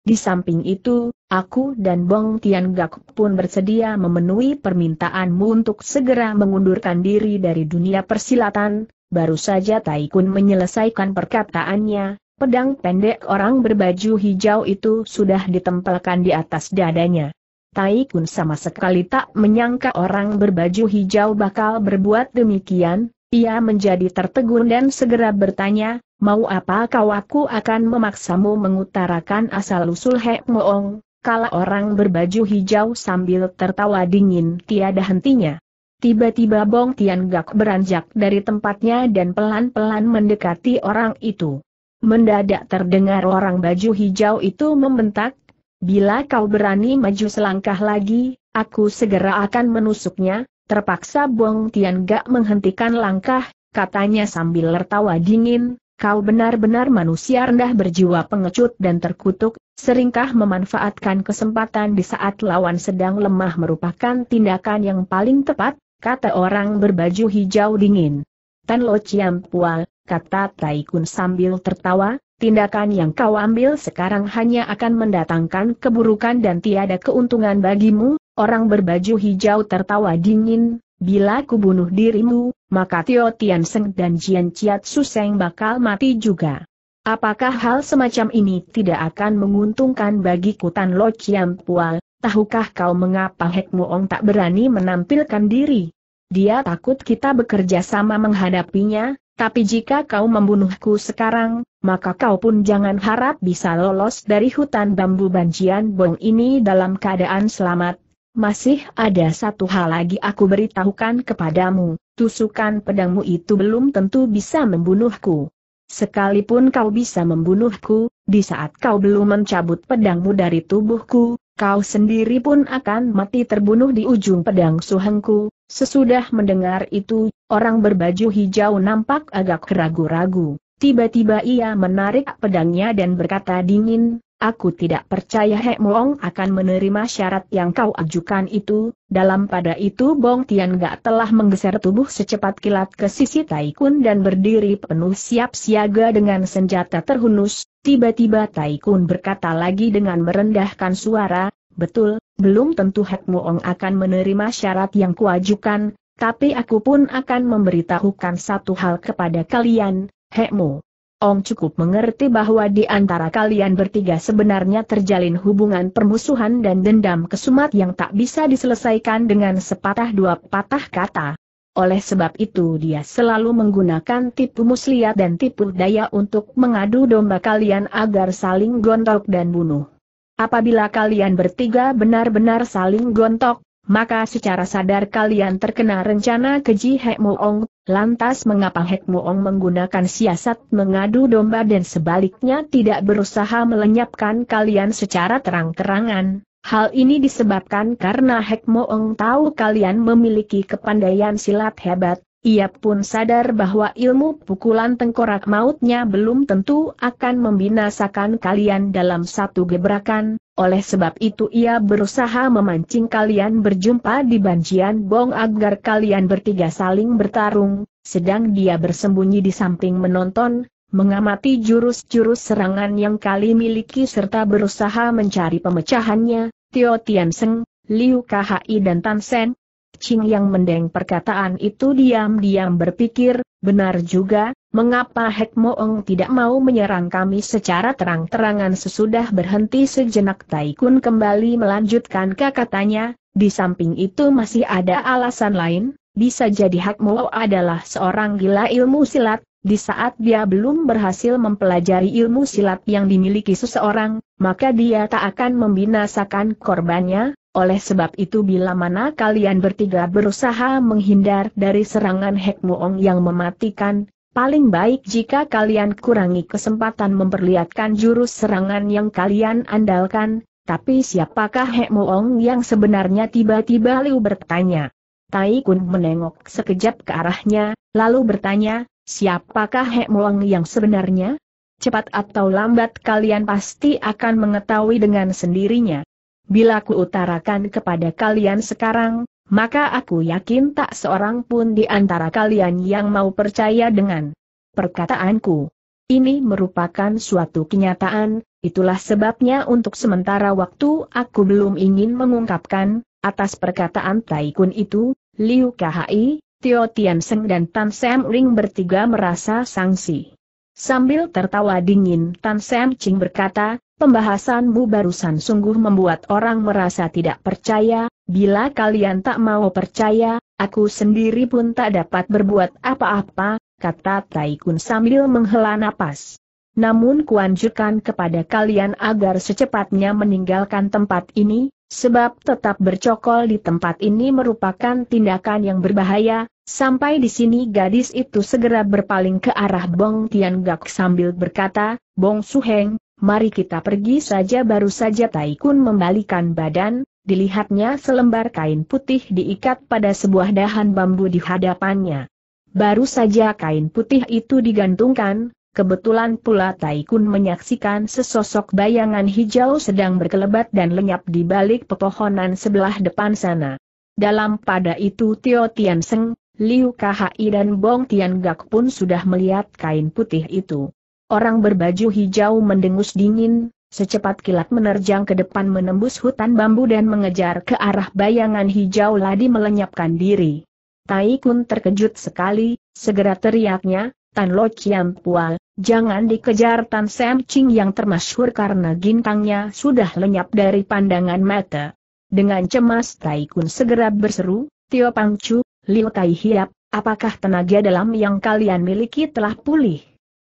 Di samping itu, aku dan Bong Tian Gak pun bersedia memenuhi permintaanmu untuk segera mengundurkan diri dari dunia persilatan, baru saja Taikun menyelesaikan perkataannya, pedang pendek orang berbaju hijau itu sudah ditempelkan di atas dadanya. Tai Kun sama sekali tak menyangka orang berbaju hijau bakal berbuat demikian, ia menjadi tertegun dan segera bertanya, mau apa kau aku akan memaksamu mengutarakan asal-usul Hek Moong, kala orang berbaju hijau sambil tertawa dingin tiada hentinya. Tiba-tiba Bong Tian Gak beranjak dari tempatnya dan pelan-pelan mendekati orang itu. Mendadak terdengar orang baju hijau itu membentak, Bila kau berani maju selangkah lagi, aku segera akan menusuknya, terpaksa Bong Tian gak menghentikan langkah, katanya sambil tertawa dingin, kau benar-benar manusia rendah berjiwa pengecut dan terkutuk, seringkah memanfaatkan kesempatan di saat lawan sedang lemah merupakan tindakan yang paling tepat, kata orang berbaju hijau dingin. Tan Lo Chiam Pua, kata Taikun sambil tertawa, tindakan yang kau ambil sekarang hanya akan mendatangkan keburukan dan tiada keuntungan bagimu, orang berbaju hijau tertawa dingin, bila kubunuh dirimu, maka Tio Tian Seng dan Jian Chiat Suseng bakal mati juga. Apakah hal semacam ini tidak akan menguntungkan bagi Kutan Lo Chiam Pual? Tahukah kau mengapa Hek Muong tak berani menampilkan diri? Dia takut kita bekerja sama menghadapinya, tapi jika kau membunuhku sekarang, maka kau pun jangan harap bisa lolos dari hutan bambu banjian bong ini dalam keadaan selamat. Masih ada satu hal lagi aku beritahukan kepadamu, tusukan pedangmu itu belum tentu bisa membunuhku. Sekalipun kau bisa membunuhku, di saat kau belum mencabut pedangmu dari tubuhku, kau sendiri pun akan mati terbunuh di ujung pedang suhengku, Sesudah mendengar itu, orang berbaju hijau nampak agak ragu-ragu. Tiba-tiba ia menarik pedangnya dan berkata dingin, Aku tidak percaya Hek Moong akan menerima syarat yang kau ajukan itu, dalam pada itu Bong Tian Gak telah menggeser tubuh secepat kilat ke sisi Taikun dan berdiri penuh siap siaga dengan senjata terhunus, tiba-tiba Taikun berkata lagi dengan merendahkan suara, Betul, belum tentu Hek Moong akan menerima syarat yang kuajukan, tapi aku pun akan memberitahukan satu hal kepada kalian, Hek Mo. Ong cukup mengerti bahwa di antara kalian bertiga sebenarnya terjalin hubungan permusuhan dan dendam kesumat yang tak bisa diselesaikan dengan sepatah dua patah kata. Oleh sebab itu dia selalu menggunakan tipu muslihat dan tipu daya untuk mengadu domba kalian agar saling gontok dan bunuh. Apabila kalian bertiga benar-benar saling gontok, maka secara sadar kalian terkena rencana keji Hek Muong, lantas mengapa Hek Muong menggunakan siasat mengadu domba dan sebaliknya tidak berusaha melenyapkan kalian secara terang-terangan. Hal ini disebabkan karena Hek Moong tahu kalian memiliki kepandaian silat hebat, ia pun sadar bahwa ilmu pukulan tengkorak mautnya belum tentu akan membinasakan kalian dalam satu gebrakan, oleh sebab itu ia berusaha memancing kalian berjumpa di banjian bong agar kalian bertiga saling bertarung, sedang dia bersembunyi di samping menonton, mengamati jurus-jurus serangan yang kali miliki serta berusaha mencari pemecahannya, Tio Tian Seng, Liu Kahai dan Tan Sen, Ching yang mendeng perkataan itu diam-diam berpikir, benar juga, mengapa Hek Moong tidak mau menyerang kami secara terang-terangan sesudah berhenti sejenak Taikun kembali melanjutkan katanya, di samping itu masih ada alasan lain, bisa jadi Hek Moong adalah seorang gila ilmu silat, di saat dia belum berhasil mempelajari ilmu silat yang dimiliki seseorang, maka dia tak akan membinasakan korbannya, oleh sebab itu bila mana kalian bertiga berusaha menghindar dari serangan Hek Muong yang mematikan, paling baik jika kalian kurangi kesempatan memperlihatkan jurus serangan yang kalian andalkan, tapi siapakah Hek Muong yang sebenarnya tiba-tiba Liu bertanya. Tai Kun menengok sekejap ke arahnya, lalu bertanya, siapakah Hek Muong yang sebenarnya? Cepat atau lambat kalian pasti akan mengetahui dengan sendirinya. Bila ku utarakan kepada kalian sekarang, maka aku yakin tak seorang pun di antara kalian yang mau percaya dengan perkataanku. Ini merupakan suatu kenyataan, itulah sebabnya untuk sementara waktu aku belum ingin mengungkapkan, atas perkataan Taikun itu, Liu Kahai, Tio Tianseng dan Tan Sam Ring bertiga merasa sangsi. Sambil tertawa dingin Tan Sam Ching berkata, Pembahasanmu barusan sungguh membuat orang merasa tidak percaya, bila kalian tak mau percaya, aku sendiri pun tak dapat berbuat apa-apa, kata Taikun sambil menghela napas. Namun kuanjurkan kepada kalian agar secepatnya meninggalkan tempat ini, sebab tetap bercokol di tempat ini merupakan tindakan yang berbahaya, Sampai di sini gadis itu segera berpaling ke arah Bong Tian Gak sambil berkata, Bong Suheng, mari kita pergi saja baru saja Taikun membalikan badan, dilihatnya selembar kain putih diikat pada sebuah dahan bambu di hadapannya. Baru saja kain putih itu digantungkan, kebetulan pula Taikun menyaksikan sesosok bayangan hijau sedang berkelebat dan lenyap di balik pepohonan sebelah depan sana. Dalam pada itu Tio Tian Seng, Liu Kai dan Bong Tian Gak pun sudah melihat kain putih itu. Orang berbaju hijau mendengus dingin, secepat kilat menerjang ke depan menembus hutan bambu dan mengejar ke arah bayangan hijau ladi melenyapkan diri. Tai Kun terkejut sekali, segera teriaknya, Tan Lo Chiam Pual, jangan dikejar Tan Sam Ching yang termasyhur karena gintangnya sudah lenyap dari pandangan mata. Dengan cemas Tai Kun segera berseru, Tio Pangcu, Liu Tai Hiap, apakah tenaga dalam yang kalian miliki telah pulih?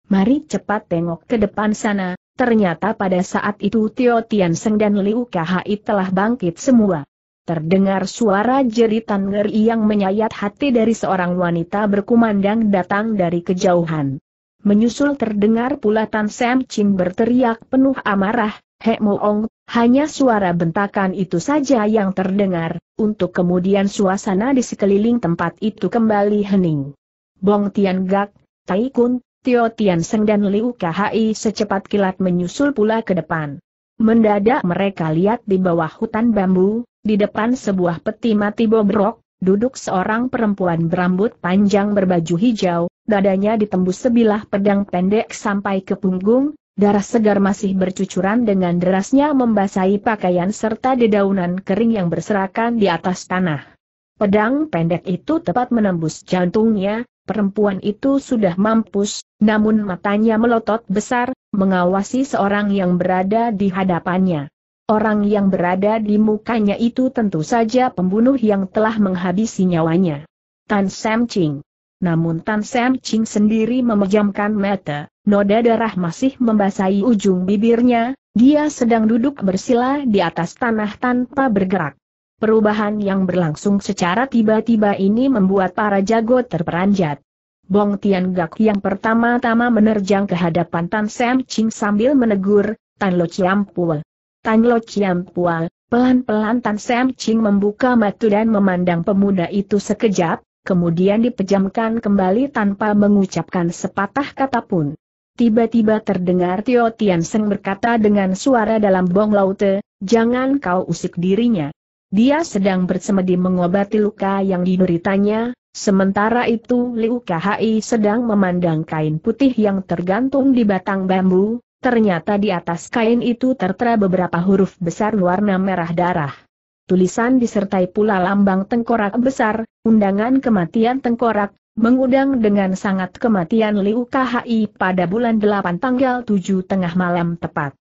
Mari cepat tengok ke depan sana, ternyata pada saat itu Tio Tian Seng dan Liu Kai telah bangkit semua. Terdengar suara jeritan ngeri yang menyayat hati dari seorang wanita berkumandang datang dari kejauhan. Menyusul terdengar pula Tan Sam Chin berteriak penuh amarah, Hek Moong, hanya suara bentakan itu saja yang terdengar, untuk kemudian suasana di sekeliling tempat itu kembali hening. Bong Tian Gak, Tai Kun, Tio Seng dan Liu Khi secepat kilat menyusul pula ke depan. Mendadak mereka lihat di bawah hutan bambu, di depan sebuah peti mati bobrok, duduk seorang perempuan berambut panjang berbaju hijau, dadanya ditembus sebilah pedang pendek sampai ke punggung, darah segar masih bercucuran dengan derasnya membasahi pakaian serta dedaunan kering yang berserakan di atas tanah. Pedang pendek itu tepat menembus jantungnya, perempuan itu sudah mampus, namun matanya melotot besar, mengawasi seorang yang berada di hadapannya. Orang yang berada di mukanya itu tentu saja pembunuh yang telah menghabisi nyawanya. Tan Sam Ching. Namun Tan Sam Ching sendiri memejamkan mata, noda darah masih membasahi ujung bibirnya, dia sedang duduk bersila di atas tanah tanpa bergerak. Perubahan yang berlangsung secara tiba-tiba ini membuat para jago terperanjat. Bong Tian Gak yang pertama-tama menerjang ke hadapan Tan Sam Ching sambil menegur, Tan Lo Chiam Pual. Tan Lo Chiam Pual, pelan-pelan Tan Sam Ching membuka mata dan memandang pemuda itu sekejap, kemudian dipejamkan kembali tanpa mengucapkan sepatah kata pun. Tiba-tiba terdengar Tio Tian Seng berkata dengan suara dalam bong laute, jangan kau usik dirinya. Dia sedang bersemedi mengobati luka yang dideritanya, sementara itu Liu Kahai sedang memandang kain putih yang tergantung di batang bambu, ternyata di atas kain itu tertera beberapa huruf besar warna merah darah. Tulisan disertai pula lambang tengkorak besar, undangan kematian tengkorak, mengundang dengan sangat kematian Liu Kahai pada bulan 8 tanggal 7 tengah malam tepat.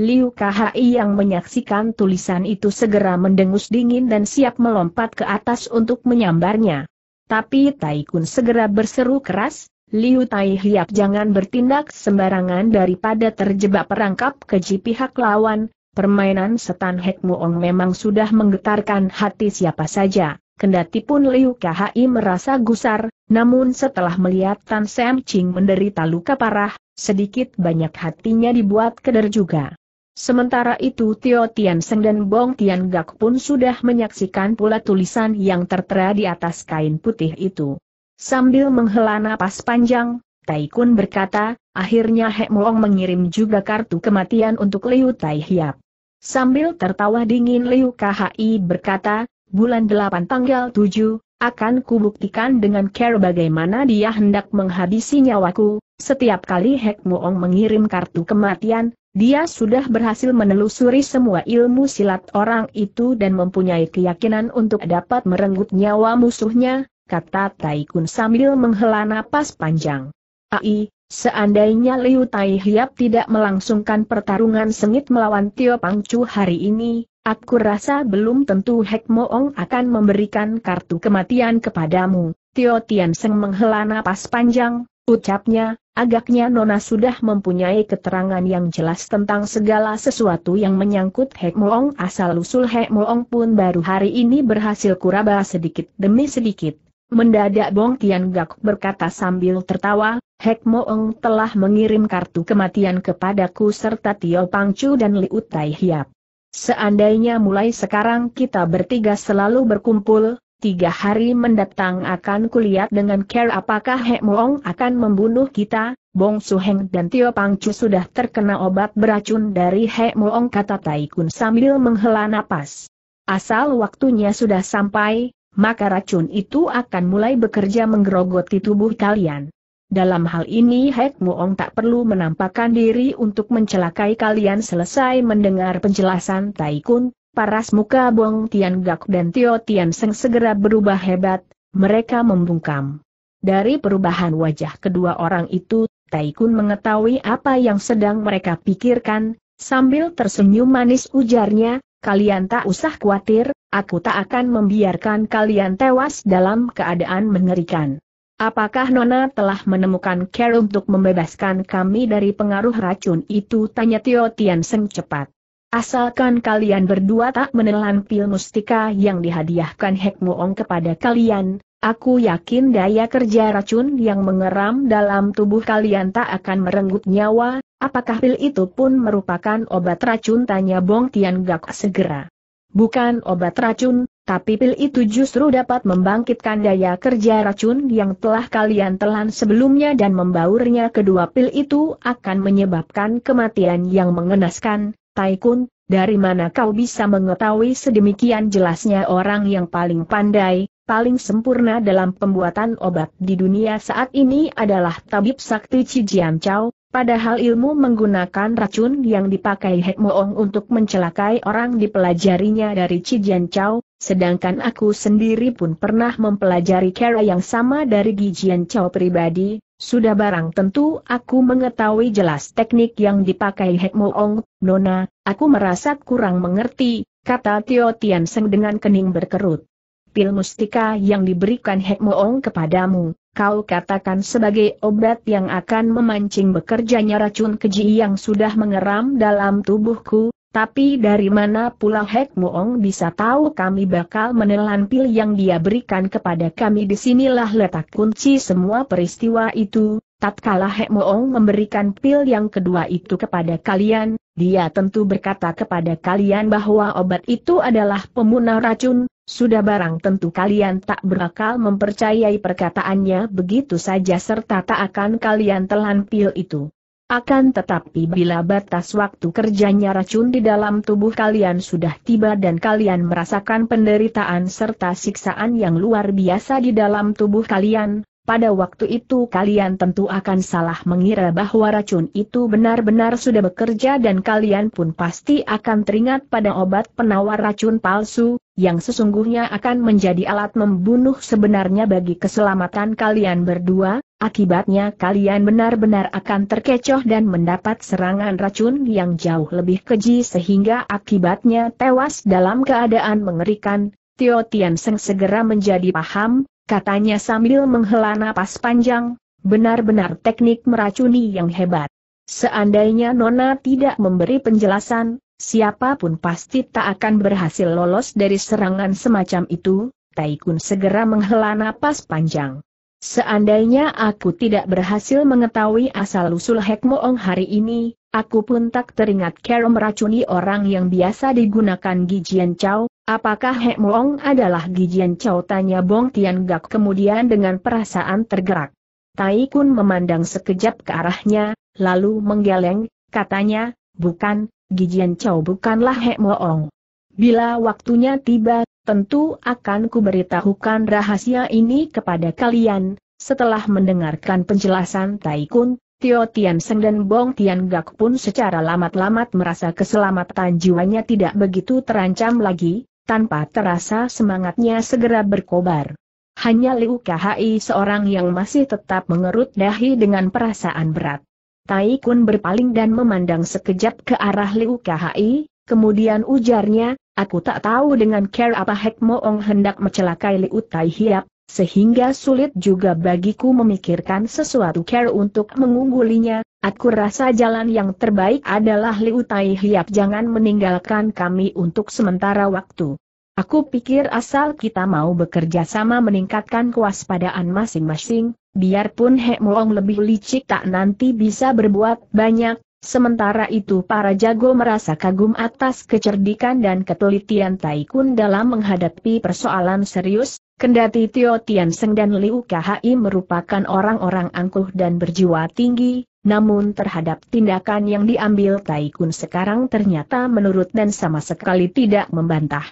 Liu Khi yang menyaksikan tulisan itu segera mendengus dingin dan siap melompat ke atas untuk menyambarnya. Tapi Tai Kun segera berseru keras, Liu Tai Hiap jangan bertindak sembarangan daripada terjebak perangkap keji pihak lawan, permainan setan Hek Muong memang sudah menggetarkan hati siapa saja. Kendati pun Liu Khi merasa gusar, namun setelah melihat Tan Sam Ching menderita luka parah, sedikit banyak hatinya dibuat keder juga. Sementara itu Tio Tian Seng dan Bong Tian Gak pun sudah menyaksikan pula tulisan yang tertera di atas kain putih itu. Sambil menghela napas panjang, Tai Kun berkata, akhirnya Hek Moong mengirim juga kartu kematian untuk Liu Tai Hiap. Sambil tertawa dingin Liu KHI berkata, bulan 8 tanggal 7, akan kubuktikan dengan care bagaimana dia hendak menghabisi nyawaku, setiap kali Hek Moong mengirim kartu kematian, dia sudah berhasil menelusuri semua ilmu silat orang itu dan mempunyai keyakinan untuk dapat merenggut nyawa musuhnya, kata Taikun sambil menghela napas panjang. Ai, seandainya Liu Tai Hiap tidak melangsungkan pertarungan sengit melawan Tio Pangcu hari ini, aku rasa belum tentu Hek Moong akan memberikan kartu kematian kepadamu. Tio Tian Seng menghela napas panjang, Ucapnya, agaknya Nona sudah mempunyai keterangan yang jelas tentang segala sesuatu yang menyangkut Hek Moong asal-usul Hek Moong pun baru hari ini berhasil kuraba sedikit demi sedikit. Mendadak Bong Tian Gak berkata sambil tertawa, Hek Moong telah mengirim kartu kematian kepadaku serta Tio Pangcu dan Liu Tai Hiap. Seandainya mulai sekarang kita bertiga selalu berkumpul, tiga hari mendatang akan kulihat dengan care apakah He Moong akan membunuh kita, Bong Su Heng dan Tio Pang Chu sudah terkena obat beracun dari He Moong kata Tai Kun sambil menghela napas. Asal waktunya sudah sampai, maka racun itu akan mulai bekerja menggerogoti tubuh kalian. Dalam hal ini Hek Muong tak perlu menampakkan diri untuk mencelakai kalian selesai mendengar penjelasan Taikun, Paras muka Bong Tian Gak dan Tio Tian Seng segera berubah hebat, mereka membungkam. Dari perubahan wajah kedua orang itu, Taikun mengetahui apa yang sedang mereka pikirkan, sambil tersenyum manis ujarnya, kalian tak usah khawatir, aku tak akan membiarkan kalian tewas dalam keadaan mengerikan. Apakah Nona telah menemukan care untuk membebaskan kami dari pengaruh racun itu? Tanya Tio Tian Seng cepat. Asalkan kalian berdua tak menelan pil mustika yang dihadiahkan Hek kepada kalian, aku yakin daya kerja racun yang mengeram dalam tubuh kalian tak akan merenggut nyawa, apakah pil itu pun merupakan obat racun tanya Bong Tian Gak segera. Bukan obat racun, tapi pil itu justru dapat membangkitkan daya kerja racun yang telah kalian telan sebelumnya dan membaurnya kedua pil itu akan menyebabkan kematian yang mengenaskan, Taikun, dari mana kau bisa mengetahui sedemikian jelasnya orang yang paling pandai, paling sempurna dalam pembuatan obat di dunia saat ini adalah tabib sakti Cijian Chow, padahal ilmu menggunakan racun yang dipakai Hek Moong untuk mencelakai orang dipelajarinya dari Cijian Chow, Sedangkan aku sendiri pun pernah mempelajari cara yang sama dari Gijian Chow pribadi, sudah barang tentu aku mengetahui jelas teknik yang dipakai Hekmo Ong, Nona, aku merasa kurang mengerti, kata Tio Tian Seng dengan kening berkerut. Pil mustika yang diberikan Hekmo Ong kepadamu, kau katakan sebagai obat yang akan memancing bekerjanya racun keji yang sudah mengeram dalam tubuhku, tapi dari mana pula Hek Moong bisa tahu kami bakal menelan pil yang dia berikan kepada kami di sinilah letak kunci semua peristiwa itu, tatkala Hek Moong memberikan pil yang kedua itu kepada kalian, dia tentu berkata kepada kalian bahwa obat itu adalah pemunah racun, sudah barang tentu kalian tak berakal mempercayai perkataannya begitu saja serta tak akan kalian telan pil itu. Akan tetapi bila batas waktu kerjanya racun di dalam tubuh kalian sudah tiba dan kalian merasakan penderitaan serta siksaan yang luar biasa di dalam tubuh kalian, pada waktu itu kalian tentu akan salah mengira bahwa racun itu benar-benar sudah bekerja dan kalian pun pasti akan teringat pada obat penawar racun palsu, yang sesungguhnya akan menjadi alat membunuh sebenarnya bagi keselamatan kalian berdua, Akibatnya kalian benar-benar akan terkecoh dan mendapat serangan racun yang jauh lebih keji sehingga akibatnya tewas dalam keadaan mengerikan. Tio Tian Seng segera menjadi paham, katanya sambil menghela napas panjang, benar-benar teknik meracuni yang hebat. Seandainya Nona tidak memberi penjelasan, siapapun pasti tak akan berhasil lolos dari serangan semacam itu, Taikun segera menghela napas panjang. Seandainya aku tidak berhasil mengetahui asal-usul Hekmoong hari ini, aku pun tak teringat Kero meracuni orang yang biasa digunakan Gijian Chow, apakah Hekmoong adalah Gijian Chow tanya Bong Tian Gak kemudian dengan perasaan tergerak. Tai Kun memandang sekejap ke arahnya, lalu menggeleng, katanya, bukan, Gijian Chow bukanlah Hekmoong. Bila waktunya tiba, tentu akan kuberitahukan rahasia ini kepada kalian, setelah mendengarkan penjelasan Taikun, Tio Tian Seng dan Bong Tian Gak pun secara lamat-lamat merasa keselamatan jiwanya tidak begitu terancam lagi, tanpa terasa semangatnya segera berkobar. Hanya Liu Kahai seorang yang masih tetap mengerut dahi dengan perasaan berat. Taikun berpaling dan memandang sekejap ke arah Liu Kahai, kemudian ujarnya, Aku tak tahu dengan care apa Hek Moong hendak mencelakai Liu Tai Hiap, sehingga sulit juga bagiku memikirkan sesuatu care untuk mengunggulinya. Aku rasa jalan yang terbaik adalah Liu Tai Hiap jangan meninggalkan kami untuk sementara waktu. Aku pikir asal kita mau bekerja sama meningkatkan kewaspadaan masing-masing, biarpun Hek Moong lebih licik tak nanti bisa berbuat banyak, Sementara itu para jago merasa kagum atas kecerdikan dan ketelitian Taikun dalam menghadapi persoalan serius, kendati Tio Tian Seng dan Liu Kai merupakan orang-orang angkuh dan berjiwa tinggi, namun terhadap tindakan yang diambil Taikun sekarang ternyata menurut dan sama sekali tidak membantah.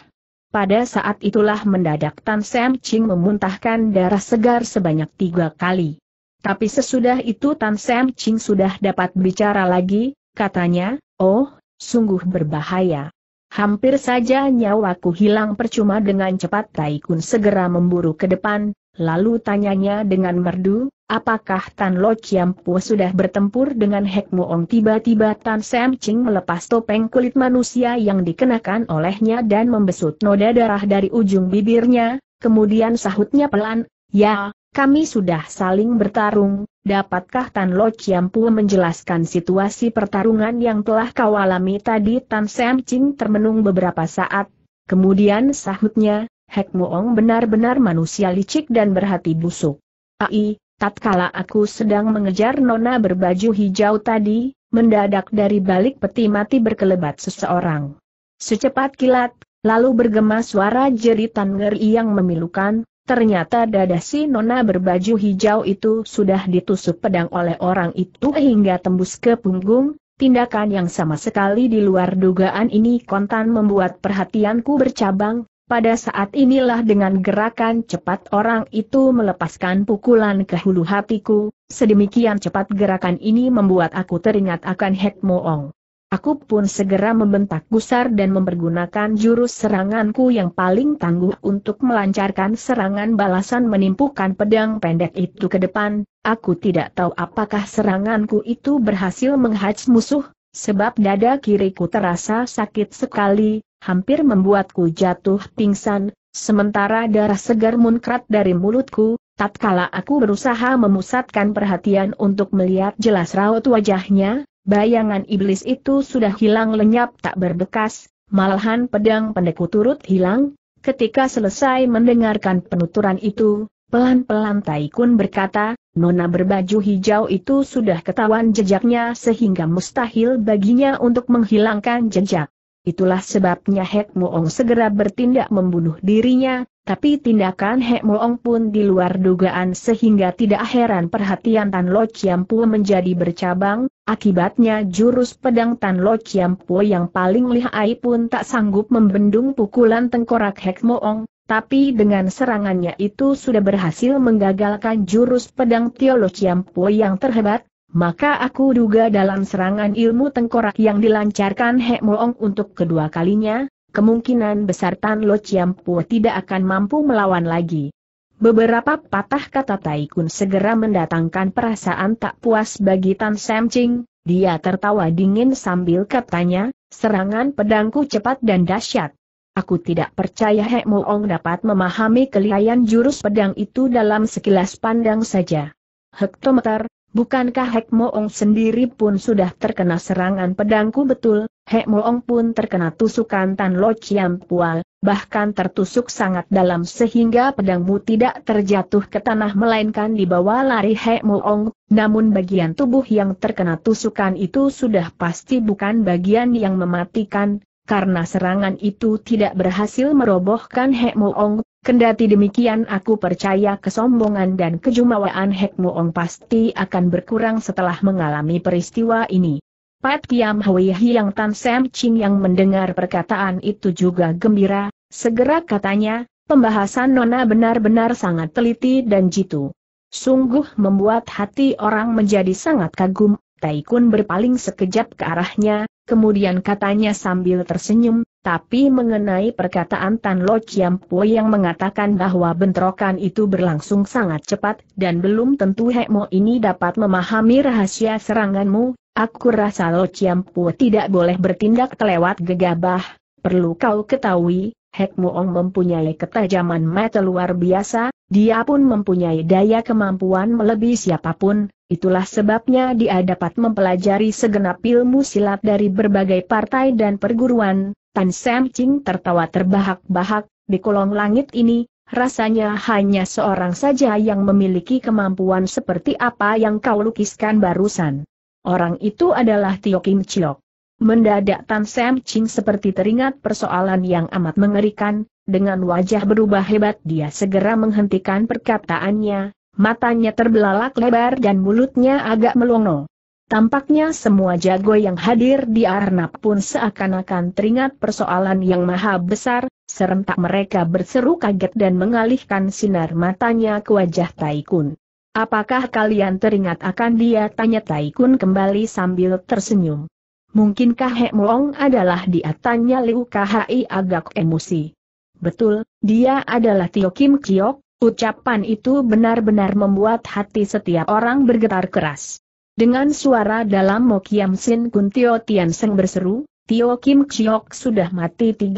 Pada saat itulah mendadak Tan Sam Ching memuntahkan darah segar sebanyak tiga kali. Tapi sesudah itu Tan Sam Ching sudah dapat bicara lagi, katanya, oh, sungguh berbahaya. Hampir saja nyawaku hilang percuma dengan cepat Taikun segera memburu ke depan, lalu tanyanya dengan merdu, apakah Tan Lo Chiampu sudah bertempur dengan Hek Muong tiba-tiba Tan Sam Ching melepas topeng kulit manusia yang dikenakan olehnya dan membesut noda darah dari ujung bibirnya, kemudian sahutnya pelan, ya, kami sudah saling bertarung, dapatkah Tan Lo Chiampu menjelaskan situasi pertarungan yang telah kau alami tadi Tan Sam Ching termenung beberapa saat, kemudian sahutnya, Hek Muong benar-benar manusia licik dan berhati busuk. Ai, tatkala aku sedang mengejar nona berbaju hijau tadi, mendadak dari balik peti mati berkelebat seseorang. Secepat kilat, lalu bergema suara jeritan ngeri yang memilukan, Ternyata dada si nona berbaju hijau itu sudah ditusuk pedang oleh orang itu hingga tembus ke punggung, tindakan yang sama sekali di luar dugaan ini kontan membuat perhatianku bercabang, pada saat inilah dengan gerakan cepat orang itu melepaskan pukulan ke hulu hatiku, sedemikian cepat gerakan ini membuat aku teringat akan Hek Moong. Aku pun segera membentak gusar dan mempergunakan jurus seranganku yang paling tangguh untuk melancarkan serangan balasan menimpukan pedang pendek itu ke depan. Aku tidak tahu apakah seranganku itu berhasil menghaj musuh, sebab dada kiriku terasa sakit sekali, hampir membuatku jatuh pingsan, sementara darah segar munkrat dari mulutku, tatkala aku berusaha memusatkan perhatian untuk melihat jelas raut wajahnya, bayangan iblis itu sudah hilang lenyap tak berbekas, malahan pedang pendeku turut hilang, ketika selesai mendengarkan penuturan itu, pelan-pelan Taikun berkata, Nona berbaju hijau itu sudah ketahuan jejaknya sehingga mustahil baginya untuk menghilangkan jejak. Itulah sebabnya Hek Moong segera bertindak membunuh dirinya, tapi tindakan Hek Moong pun di luar dugaan sehingga tidak heran perhatian Tan Lo Chiampu menjadi bercabang, akibatnya jurus pedang Tan Lo Chiampu yang paling lihai pun tak sanggup membendung pukulan tengkorak Hek Moong, tapi dengan serangannya itu sudah berhasil menggagalkan jurus pedang Tiolo Chiampu yang terhebat, maka aku duga dalam serangan ilmu tengkorak yang dilancarkan Hek Moong untuk kedua kalinya, kemungkinan besar Tan Lo tidak akan mampu melawan lagi. Beberapa patah kata Taikun segera mendatangkan perasaan tak puas bagi Tan Ching, dia tertawa dingin sambil katanya, serangan pedangku cepat dan dahsyat. Aku tidak percaya Hek Moong dapat memahami kelihayan jurus pedang itu dalam sekilas pandang saja. Hektometer, Bukankah Hek Moong sendiri pun sudah terkena serangan pedangku betul, Hek Moong pun terkena tusukan Tan Lo Chiam Pual, bahkan tertusuk sangat dalam sehingga pedangmu tidak terjatuh ke tanah melainkan dibawa lari Hek Moong, namun bagian tubuh yang terkena tusukan itu sudah pasti bukan bagian yang mematikan, karena serangan itu tidak berhasil merobohkan Hek Moong, Kendati demikian aku percaya kesombongan dan kejumawaan Hek Muong pasti akan berkurang setelah mengalami peristiwa ini. Pat Kiam Hui Hiang Tan Sam Ching yang mendengar perkataan itu juga gembira, segera katanya, pembahasan Nona benar-benar sangat teliti dan jitu. Sungguh membuat hati orang menjadi sangat kagum, Taikun berpaling sekejap ke arahnya, kemudian katanya sambil tersenyum, tapi mengenai perkataan Tan Lo Chiam Po yang mengatakan bahwa bentrokan itu berlangsung sangat cepat dan belum tentu Hekmo ini dapat memahami rahasia seranganmu, aku rasa Lo Chiam Po tidak boleh bertindak kelewat gegabah. Perlu kau ketahui, Hekmo Ong mempunyai ketajaman mata luar biasa, dia pun mempunyai daya kemampuan melebihi siapapun, Itulah sebabnya dia dapat mempelajari segenap ilmu silat dari berbagai partai dan perguruan, Tan Sam Ching tertawa terbahak-bahak, di kolong langit ini, rasanya hanya seorang saja yang memiliki kemampuan seperti apa yang kau lukiskan barusan. Orang itu adalah Tio Kim Chiok. Mendadak Tan Sam Ching seperti teringat persoalan yang amat mengerikan, dengan wajah berubah hebat dia segera menghentikan perkataannya, matanya terbelalak lebar dan mulutnya agak melongo. Tampaknya semua jago yang hadir di Arnab pun seakan-akan teringat persoalan yang maha besar, serentak mereka berseru kaget dan mengalihkan sinar matanya ke wajah Taikun. Apakah kalian teringat akan dia? Tanya Taikun kembali sambil tersenyum. Mungkinkah Hek Muong adalah dia? Tanya Liu Kahai agak emosi. Betul, dia adalah Tio Kim Kiok, ucapan itu benar-benar membuat hati setiap orang bergetar keras. Dengan suara dalam Kiam Sin Kun Tio Tian Seng berseru, Tio Kim Chiok sudah mati 30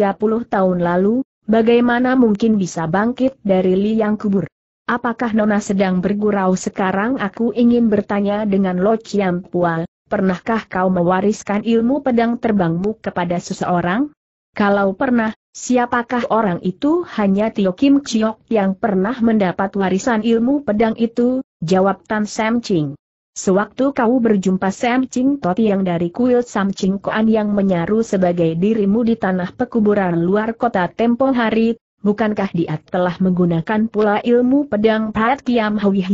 tahun lalu, bagaimana mungkin bisa bangkit dari liang kubur? Apakah Nona sedang bergurau sekarang aku ingin bertanya dengan Lo Chiam Pual, pernahkah kau mewariskan ilmu pedang terbangmu kepada seseorang? Kalau pernah, siapakah orang itu hanya Tio Kim Chiok yang pernah mendapat warisan ilmu pedang itu? Jawab Tan Sam Ching. Sewaktu kau berjumpa Sam Ching Toti yang dari kuil Sam Ching Koan yang menyaru sebagai dirimu di tanah pekuburan luar kota tempo hari, bukankah dia telah menggunakan pula ilmu pedang Pat Kiam Hui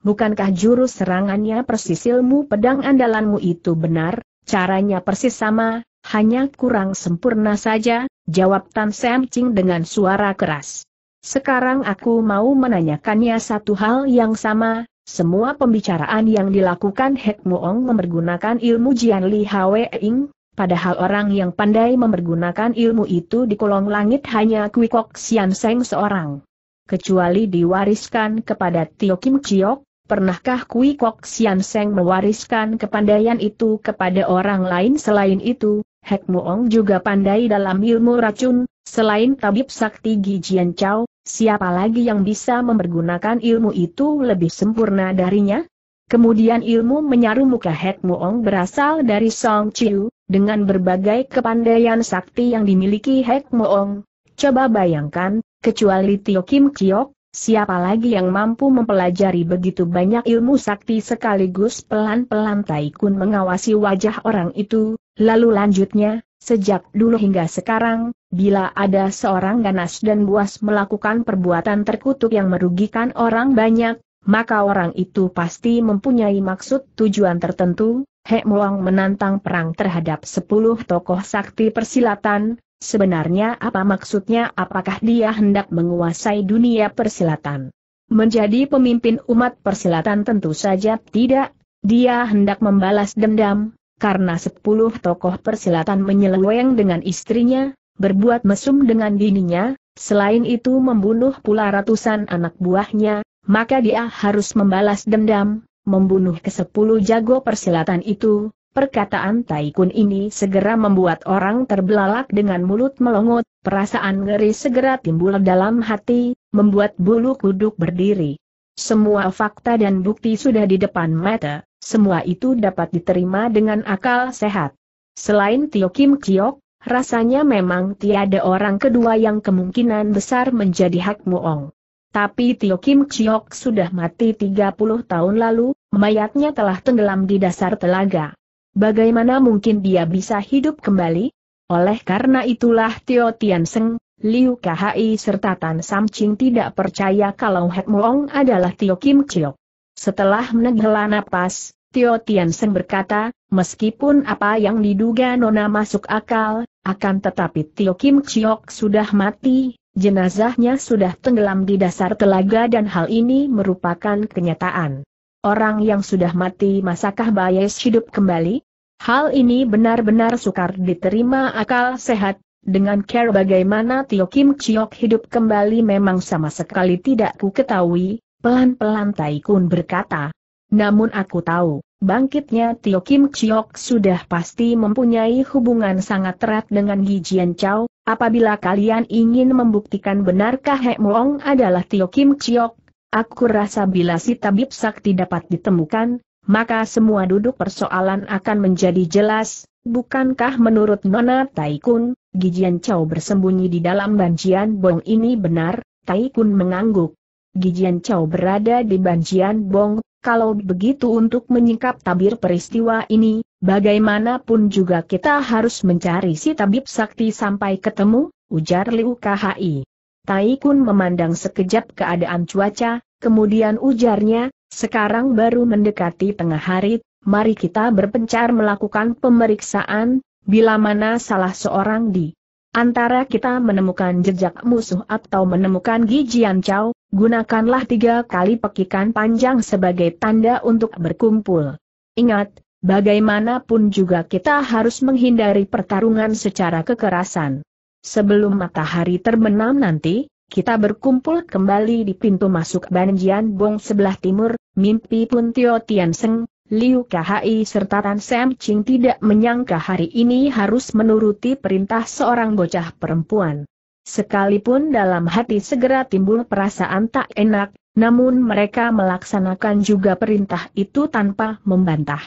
Bukankah jurus serangannya persis ilmu pedang andalanmu itu benar, caranya persis sama, hanya kurang sempurna saja, jawab Tan Sam Ching dengan suara keras. Sekarang aku mau menanyakannya satu hal yang sama, semua pembicaraan yang dilakukan Hek Muong mempergunakan ilmu Jian Li Hwe Ing, padahal orang yang pandai mempergunakan ilmu itu di kolong langit hanya Kui Kok Sian Seng seorang. Kecuali diwariskan kepada Tio Kim Chiok, pernahkah Kui Kok Sian Seng mewariskan kepandaian itu kepada orang lain selain itu? Hek Muong juga pandai dalam ilmu racun, selain tabib sakti Gijian Chow, siapa lagi yang bisa mempergunakan ilmu itu lebih sempurna darinya? Kemudian ilmu menyaru muka Hek Muong berasal dari Song Chiu, dengan berbagai kepandaian sakti yang dimiliki Hek Muong. Coba bayangkan, kecuali Tio Kim Kiok, Siapa lagi yang mampu mempelajari begitu banyak ilmu sakti sekaligus pelan-pelan Taikun mengawasi wajah orang itu, lalu lanjutnya, Sejak dulu hingga sekarang, bila ada seorang ganas dan buas melakukan perbuatan terkutuk yang merugikan orang banyak, maka orang itu pasti mempunyai maksud tujuan tertentu. Hek Muang menantang perang terhadap sepuluh tokoh sakti persilatan, sebenarnya apa maksudnya apakah dia hendak menguasai dunia persilatan. Menjadi pemimpin umat persilatan tentu saja tidak, dia hendak membalas dendam, karena sepuluh tokoh persilatan menyeleweng dengan istrinya, berbuat mesum dengan dininya, selain itu membunuh pula ratusan anak buahnya, maka dia harus membalas dendam, membunuh ke sepuluh jago persilatan itu, Perkataan Taikun ini segera membuat orang terbelalak dengan mulut melongot, perasaan ngeri segera timbul dalam hati, membuat bulu kuduk berdiri. Semua fakta dan bukti sudah di depan mata, semua itu dapat diterima dengan akal sehat. Selain Tio Kim Kiok, rasanya memang tiada orang kedua yang kemungkinan besar menjadi Hak Muong. Tapi Tio Kim Kiok sudah mati 30 tahun lalu, mayatnya telah tenggelam di dasar telaga. Bagaimana mungkin dia bisa hidup kembali? Oleh karena itulah Tio Tian Seng, Liu Kai serta Tan Ching tidak percaya kalau Hek Muong adalah Tio Kim Chiok. Setelah meneghela napas, Tio Tian Seng berkata, meskipun apa yang diduga Nona masuk akal, akan tetapi Tio Kim Chiok sudah mati, jenazahnya sudah tenggelam di dasar telaga dan hal ini merupakan kenyataan. Orang yang sudah mati masakah Bayes hidup kembali? Hal ini benar-benar sukar diterima akal sehat, dengan care bagaimana Tio Kim Chiok hidup kembali memang sama sekali tidak ku ketahui, pelan-pelan Kun berkata. Namun aku tahu, bangkitnya Tio Kim Chiok sudah pasti mempunyai hubungan sangat erat dengan Gijian Chow, apabila kalian ingin membuktikan benarkah Hek Moong adalah Tio Kim Chiok, aku rasa bila si tabib sakti dapat ditemukan, maka semua duduk persoalan akan menjadi jelas, bukankah menurut Nona Kun? Gijian Chow bersembunyi di dalam banjian bong ini benar, Tai Kun mengangguk. Gijian Chow berada di banjian bong, kalau begitu untuk menyingkap tabir peristiwa ini, bagaimanapun juga kita harus mencari si tabib sakti sampai ketemu, ujar Liu KHI. Tai Kun memandang sekejap keadaan cuaca, kemudian ujarnya, sekarang baru mendekati tengah hari, mari kita berpencar melakukan pemeriksaan, bila mana salah seorang di antara kita menemukan jejak musuh atau menemukan gijian cao, gunakanlah tiga kali pekikan panjang sebagai tanda untuk berkumpul. Ingat, bagaimanapun juga kita harus menghindari pertarungan secara kekerasan. Sebelum matahari terbenam nanti, kita berkumpul kembali di pintu masuk Banjian Bong sebelah timur, mimpi pun Tio Tian Seng, Liu Kahai serta Tan Sam Ching tidak menyangka hari ini harus menuruti perintah seorang bocah perempuan. Sekalipun dalam hati segera timbul perasaan tak enak, namun mereka melaksanakan juga perintah itu tanpa membantah.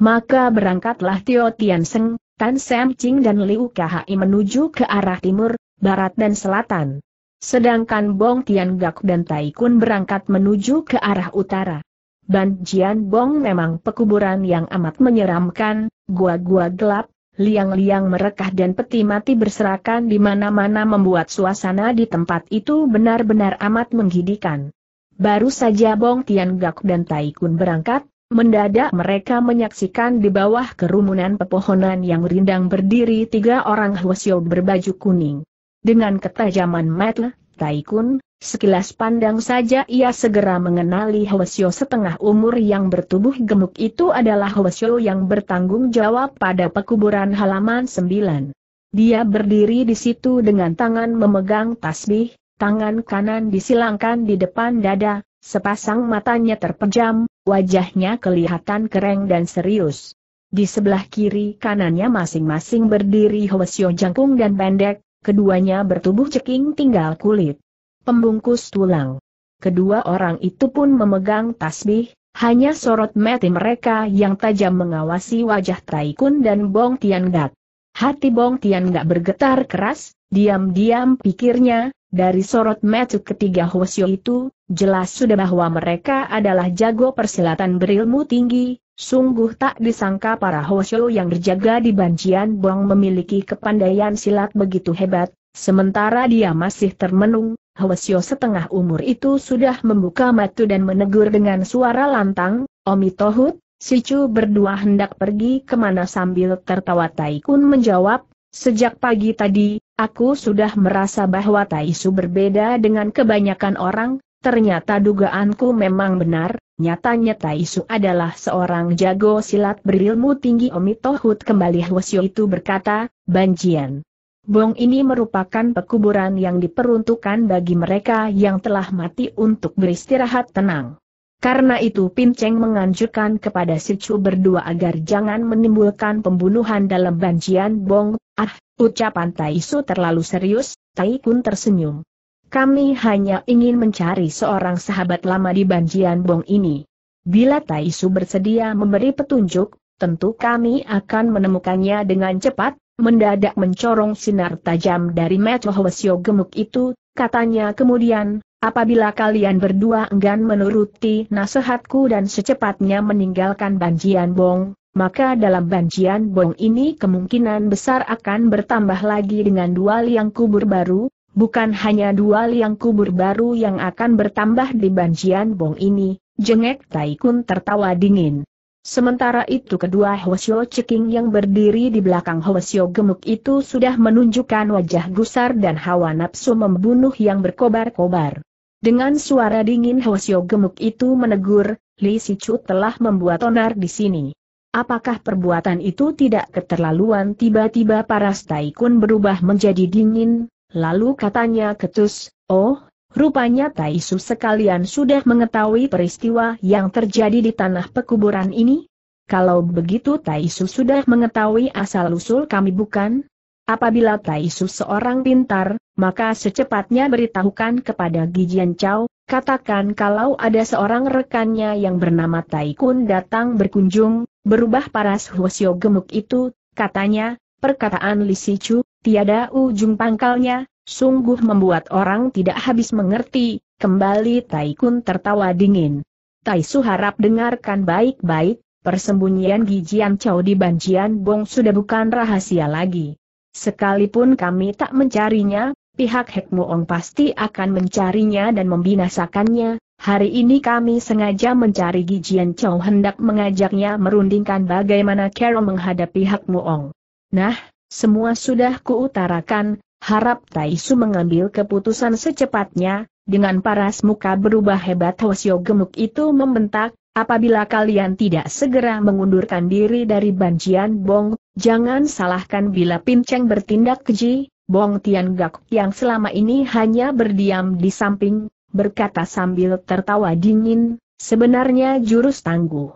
Maka berangkatlah Tio Tian Seng, Tan Sam Ching dan Liu Kahai menuju ke arah timur, barat dan selatan. Sedangkan Bong Tian Gak dan Tai Kun berangkat menuju ke arah utara. Ban Jian Bong memang pekuburan yang amat menyeramkan, gua-gua gelap, liang-liang merekah dan peti mati berserakan di mana-mana membuat suasana di tempat itu benar-benar amat menggidikan. Baru saja Bong Tian Gak dan Tai Kun berangkat, mendadak mereka menyaksikan di bawah kerumunan pepohonan yang rindang berdiri tiga orang Hwasyo berbaju kuning. Dengan ketajaman mata, Tai Kun, Sekilas pandang saja ia segera mengenali Hwasyo setengah umur yang bertubuh gemuk itu adalah Hwasyo yang bertanggung jawab pada pekuburan halaman 9. Dia berdiri di situ dengan tangan memegang tasbih, tangan kanan disilangkan di depan dada, sepasang matanya terpejam, wajahnya kelihatan kering dan serius. Di sebelah kiri kanannya masing-masing berdiri Hwasyo jangkung dan pendek, keduanya bertubuh ceking tinggal kulit pembungkus tulang. Kedua orang itu pun memegang tasbih, hanya sorot mati mereka yang tajam mengawasi wajah Taikun dan Bong Tian Gak. Hati Bong Tian gak bergetar keras, diam-diam pikirnya, dari sorot mata ketiga Hwasyo itu, jelas sudah bahwa mereka adalah jago persilatan berilmu tinggi, sungguh tak disangka para Hwasyo yang berjaga di banjian Bong memiliki kepandaian silat begitu hebat, sementara dia masih termenung, Hwasyo setengah umur itu sudah membuka matu dan menegur dengan suara lantang, Omi Tohut, Chu berdua hendak pergi kemana sambil tertawa Taikun menjawab, sejak pagi tadi, aku sudah merasa bahwa Taisu berbeda dengan kebanyakan orang, ternyata dugaanku memang benar, nyatanya Taisu adalah seorang jago silat berilmu tinggi Omi Tohut kembali Hwasyo itu berkata, Banjian. Bong ini merupakan pekuburan yang diperuntukkan bagi mereka yang telah mati untuk beristirahat tenang. Karena itu Pinceng menganjurkan kepada si Chu berdua agar jangan menimbulkan pembunuhan dalam banjian Bong. Ah, ucapan Tai Su terlalu serius, Tai Kun tersenyum. Kami hanya ingin mencari seorang sahabat lama di banjian Bong ini. Bila Tai Su bersedia memberi petunjuk, tentu kami akan menemukannya dengan cepat, Mendadak mencorong sinar tajam dari Metohwasyo gemuk itu, katanya kemudian, apabila kalian berdua enggan menuruti nasihatku dan secepatnya meninggalkan Banjian Bong, maka dalam Banjian Bong ini kemungkinan besar akan bertambah lagi dengan dua liang kubur baru, bukan hanya dua liang kubur baru yang akan bertambah di Banjian Bong ini, jengek Taikun tertawa dingin. Sementara itu kedua Hwasyo Ceking yang berdiri di belakang Hwasyo Gemuk itu sudah menunjukkan wajah gusar dan hawa nafsu membunuh yang berkobar-kobar. Dengan suara dingin Hwasyo Gemuk itu menegur, Li Sichu telah membuat onar di sini. Apakah perbuatan itu tidak keterlaluan tiba-tiba para Staikun berubah menjadi dingin? Lalu katanya ketus, oh, Rupanya Taisu sekalian sudah mengetahui peristiwa yang terjadi di tanah pekuburan ini? Kalau begitu Taisu sudah mengetahui asal-usul kami bukan? Apabila Taisu seorang pintar, maka secepatnya beritahukan kepada Gijian Chow, katakan kalau ada seorang rekannya yang bernama Taikun datang berkunjung, berubah paras Huosyo gemuk itu, katanya, perkataan Lisicu, tiada ujung pangkalnya, Sungguh membuat orang tidak habis mengerti, kembali Tai tertawa dingin. Tai harap dengarkan baik-baik, persembunyian Gijian Chow di Banjian Bong sudah bukan rahasia lagi. Sekalipun kami tak mencarinya, pihak Hek Muong pasti akan mencarinya dan membinasakannya. Hari ini kami sengaja mencari Gijian Chow hendak mengajaknya merundingkan bagaimana Carol menghadapi Hek Muong. Nah, semua sudah kuutarakan, Harap Tai Su mengambil keputusan secepatnya, dengan paras muka berubah hebat Hosyo gemuk itu membentak, apabila kalian tidak segera mengundurkan diri dari banjian Bong, jangan salahkan bila Pinceng bertindak keji, Bong Tian Gak yang selama ini hanya berdiam di samping, berkata sambil tertawa dingin, sebenarnya jurus tangguh.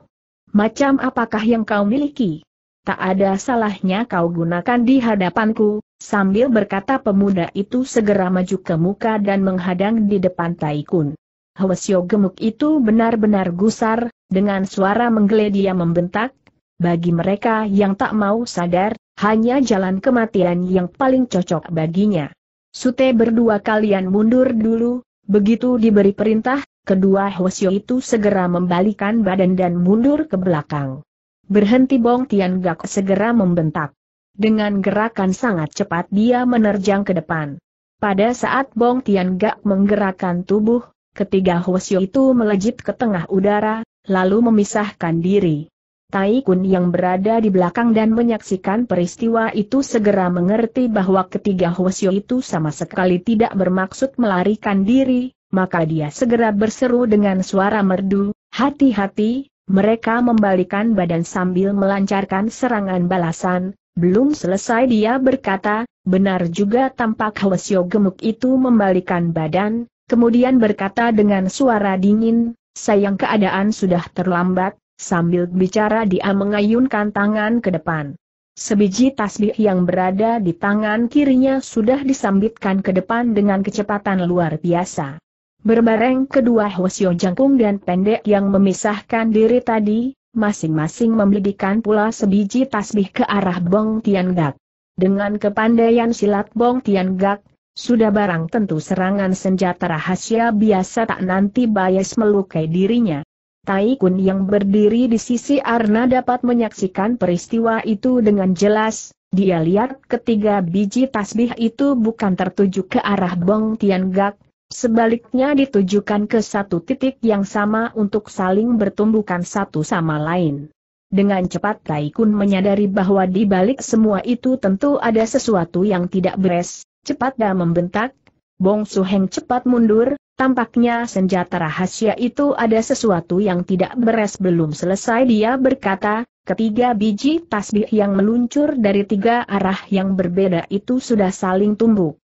Macam apakah yang kau miliki? tak ada salahnya kau gunakan di hadapanku, sambil berkata pemuda itu segera maju ke muka dan menghadang di depan Taikun. Hwasyo gemuk itu benar-benar gusar, dengan suara menggeledia membentak, bagi mereka yang tak mau sadar, hanya jalan kematian yang paling cocok baginya. Sute berdua kalian mundur dulu, begitu diberi perintah, kedua Hwasyo itu segera membalikan badan dan mundur ke belakang. Berhenti Bong Tian Gak segera membentak. Dengan gerakan sangat cepat dia menerjang ke depan. Pada saat Bong Tian Gak menggerakkan tubuh, ketiga Hwasyo itu melejit ke tengah udara, lalu memisahkan diri. Tai Kun yang berada di belakang dan menyaksikan peristiwa itu segera mengerti bahwa ketiga Hwasyo itu sama sekali tidak bermaksud melarikan diri, maka dia segera berseru dengan suara merdu, hati-hati, mereka membalikan badan sambil melancarkan serangan balasan, belum selesai dia berkata, benar juga tampak Hwasyo gemuk itu membalikan badan, kemudian berkata dengan suara dingin, sayang keadaan sudah terlambat, sambil bicara dia mengayunkan tangan ke depan. Sebiji tasbih yang berada di tangan kirinya sudah disambitkan ke depan dengan kecepatan luar biasa. Berbareng kedua Hwasyo jangkung dan pendek yang memisahkan diri tadi, masing-masing membidikan pula sebiji tasbih ke arah Bong Tian Gak. Dengan kepandaian silat Bong Tian Gak, sudah barang tentu serangan senjata rahasia biasa tak nanti bias melukai dirinya. Tai Kun yang berdiri di sisi Arna dapat menyaksikan peristiwa itu dengan jelas, dia lihat ketiga biji tasbih itu bukan tertuju ke arah Bong Tian Gak. Sebaliknya ditujukan ke satu titik yang sama untuk saling bertumbukan satu sama lain. Dengan cepat Taikun menyadari bahwa di balik semua itu tentu ada sesuatu yang tidak beres, cepat dia membentak, Bong Heng cepat mundur, tampaknya senjata rahasia itu ada sesuatu yang tidak beres belum selesai dia berkata, ketiga biji tasbih yang meluncur dari tiga arah yang berbeda itu sudah saling tumbuk.